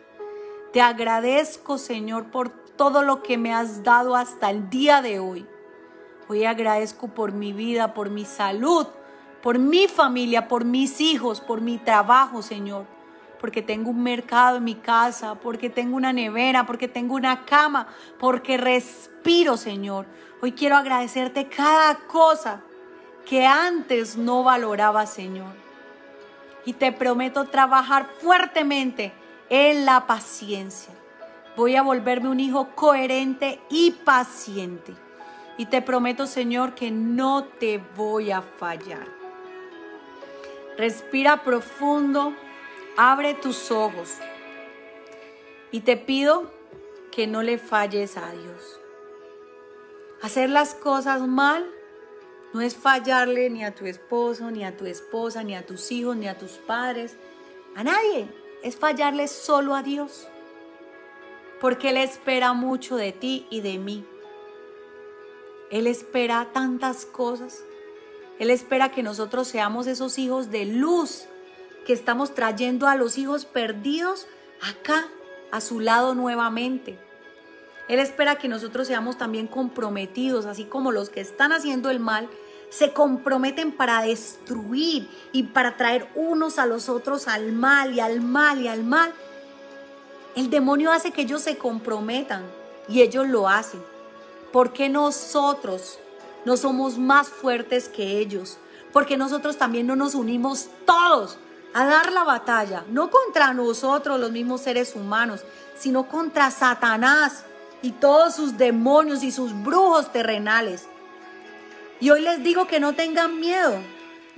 Te agradezco, Señor, por todo lo que me has dado hasta el día de hoy. Hoy agradezco por mi vida, por mi salud, por mi familia, por mis hijos, por mi trabajo, Señor porque tengo un mercado en mi casa, porque tengo una nevera, porque tengo una cama, porque respiro, Señor. Hoy quiero agradecerte cada cosa que antes no valoraba, Señor. Y te prometo trabajar fuertemente en la paciencia. Voy a volverme un hijo coherente y paciente. Y te prometo, Señor, que no te voy a fallar. Respira profundo. Abre tus ojos y te pido que no le falles a Dios. Hacer las cosas mal no es fallarle ni a tu esposo, ni a tu esposa, ni a tus hijos, ni a tus padres, a nadie. Es fallarle solo a Dios. Porque Él espera mucho de ti y de mí. Él espera tantas cosas. Él espera que nosotros seamos esos hijos de luz que estamos trayendo a los hijos perdidos acá, a su lado nuevamente. Él espera que nosotros seamos también comprometidos, así como los que están haciendo el mal se comprometen para destruir y para traer unos a los otros al mal y al mal y al mal. El demonio hace que ellos se comprometan y ellos lo hacen. Porque nosotros no somos más fuertes que ellos? Porque nosotros también no nos unimos todos a dar la batalla, no contra nosotros los mismos seres humanos, sino contra Satanás y todos sus demonios y sus brujos terrenales. Y hoy les digo que no tengan miedo,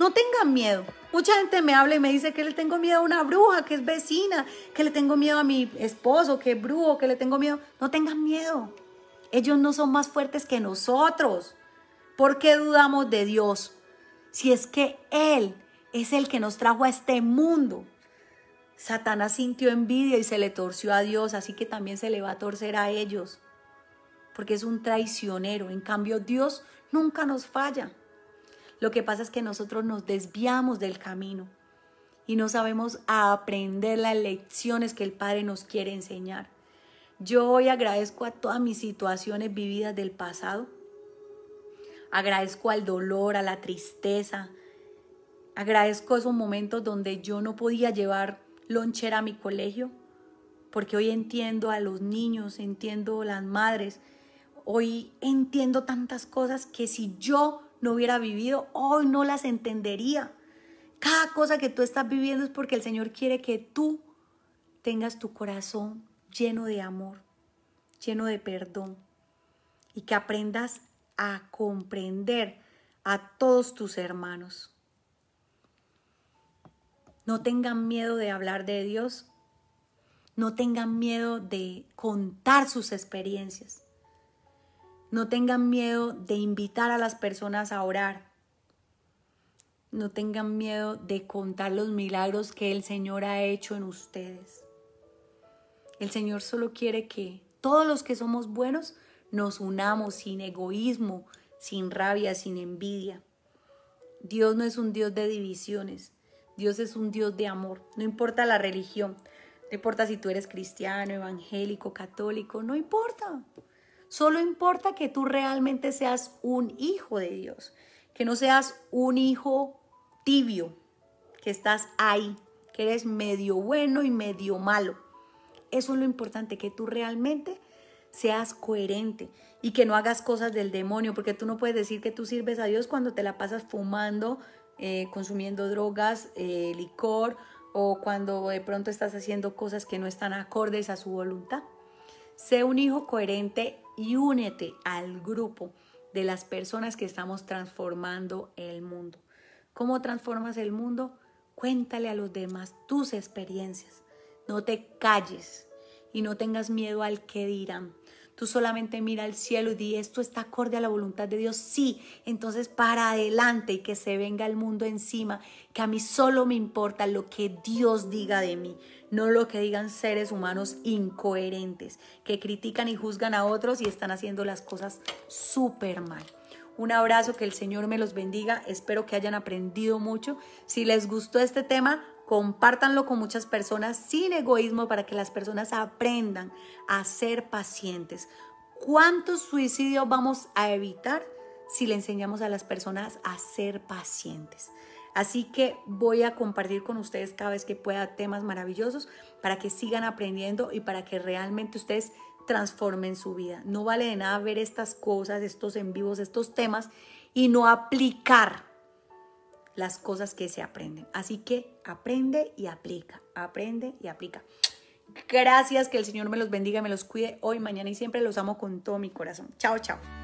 no tengan miedo. Mucha gente me habla y me dice que le tengo miedo a una bruja, que es vecina, que le tengo miedo a mi esposo, que es brujo, que le tengo miedo. No tengan miedo. Ellos no son más fuertes que nosotros. ¿Por qué dudamos de Dios? Si es que Él es el que nos trajo a este mundo. Satanás sintió envidia y se le torció a Dios, así que también se le va a torcer a ellos, porque es un traicionero. En cambio, Dios nunca nos falla. Lo que pasa es que nosotros nos desviamos del camino y no sabemos aprender las lecciones que el Padre nos quiere enseñar. Yo hoy agradezco a todas mis situaciones vividas del pasado. Agradezco al dolor, a la tristeza, Agradezco esos momentos donde yo no podía llevar lonchera a mi colegio, porque hoy entiendo a los niños, entiendo a las madres, hoy entiendo tantas cosas que si yo no hubiera vivido, hoy no las entendería. Cada cosa que tú estás viviendo es porque el Señor quiere que tú tengas tu corazón lleno de amor, lleno de perdón y que aprendas a comprender a todos tus hermanos. No tengan miedo de hablar de Dios. No tengan miedo de contar sus experiencias. No tengan miedo de invitar a las personas a orar. No tengan miedo de contar los milagros que el Señor ha hecho en ustedes. El Señor solo quiere que todos los que somos buenos nos unamos sin egoísmo, sin rabia, sin envidia. Dios no es un Dios de divisiones. Dios es un Dios de amor, no importa la religión, no importa si tú eres cristiano, evangélico, católico, no importa. Solo importa que tú realmente seas un hijo de Dios, que no seas un hijo tibio, que estás ahí, que eres medio bueno y medio malo. Eso es lo importante, que tú realmente seas coherente y que no hagas cosas del demonio, porque tú no puedes decir que tú sirves a Dios cuando te la pasas fumando, eh, consumiendo drogas, eh, licor o cuando de pronto estás haciendo cosas que no están acordes a su voluntad. Sé un hijo coherente y únete al grupo de las personas que estamos transformando el mundo. ¿Cómo transformas el mundo? Cuéntale a los demás tus experiencias. No te calles y no tengas miedo al que dirán. Tú solamente mira al cielo y di, esto está acorde a la voluntad de Dios. Sí, entonces para adelante y que se venga el mundo encima, que a mí solo me importa lo que Dios diga de mí, no lo que digan seres humanos incoherentes, que critican y juzgan a otros y están haciendo las cosas súper mal. Un abrazo, que el Señor me los bendiga. Espero que hayan aprendido mucho. Si les gustó este tema, compártanlo con muchas personas sin egoísmo para que las personas aprendan a ser pacientes. ¿Cuántos suicidios vamos a evitar si le enseñamos a las personas a ser pacientes? Así que voy a compartir con ustedes cada vez que pueda temas maravillosos para que sigan aprendiendo y para que realmente ustedes transformen su vida. No vale de nada ver estas cosas, estos en vivos, estos temas y no aplicar las cosas que se aprenden. Así que aprende y aplica, aprende y aplica. Gracias, que el Señor me los bendiga, me los cuide hoy, mañana y siempre. Los amo con todo mi corazón. Chao, chao.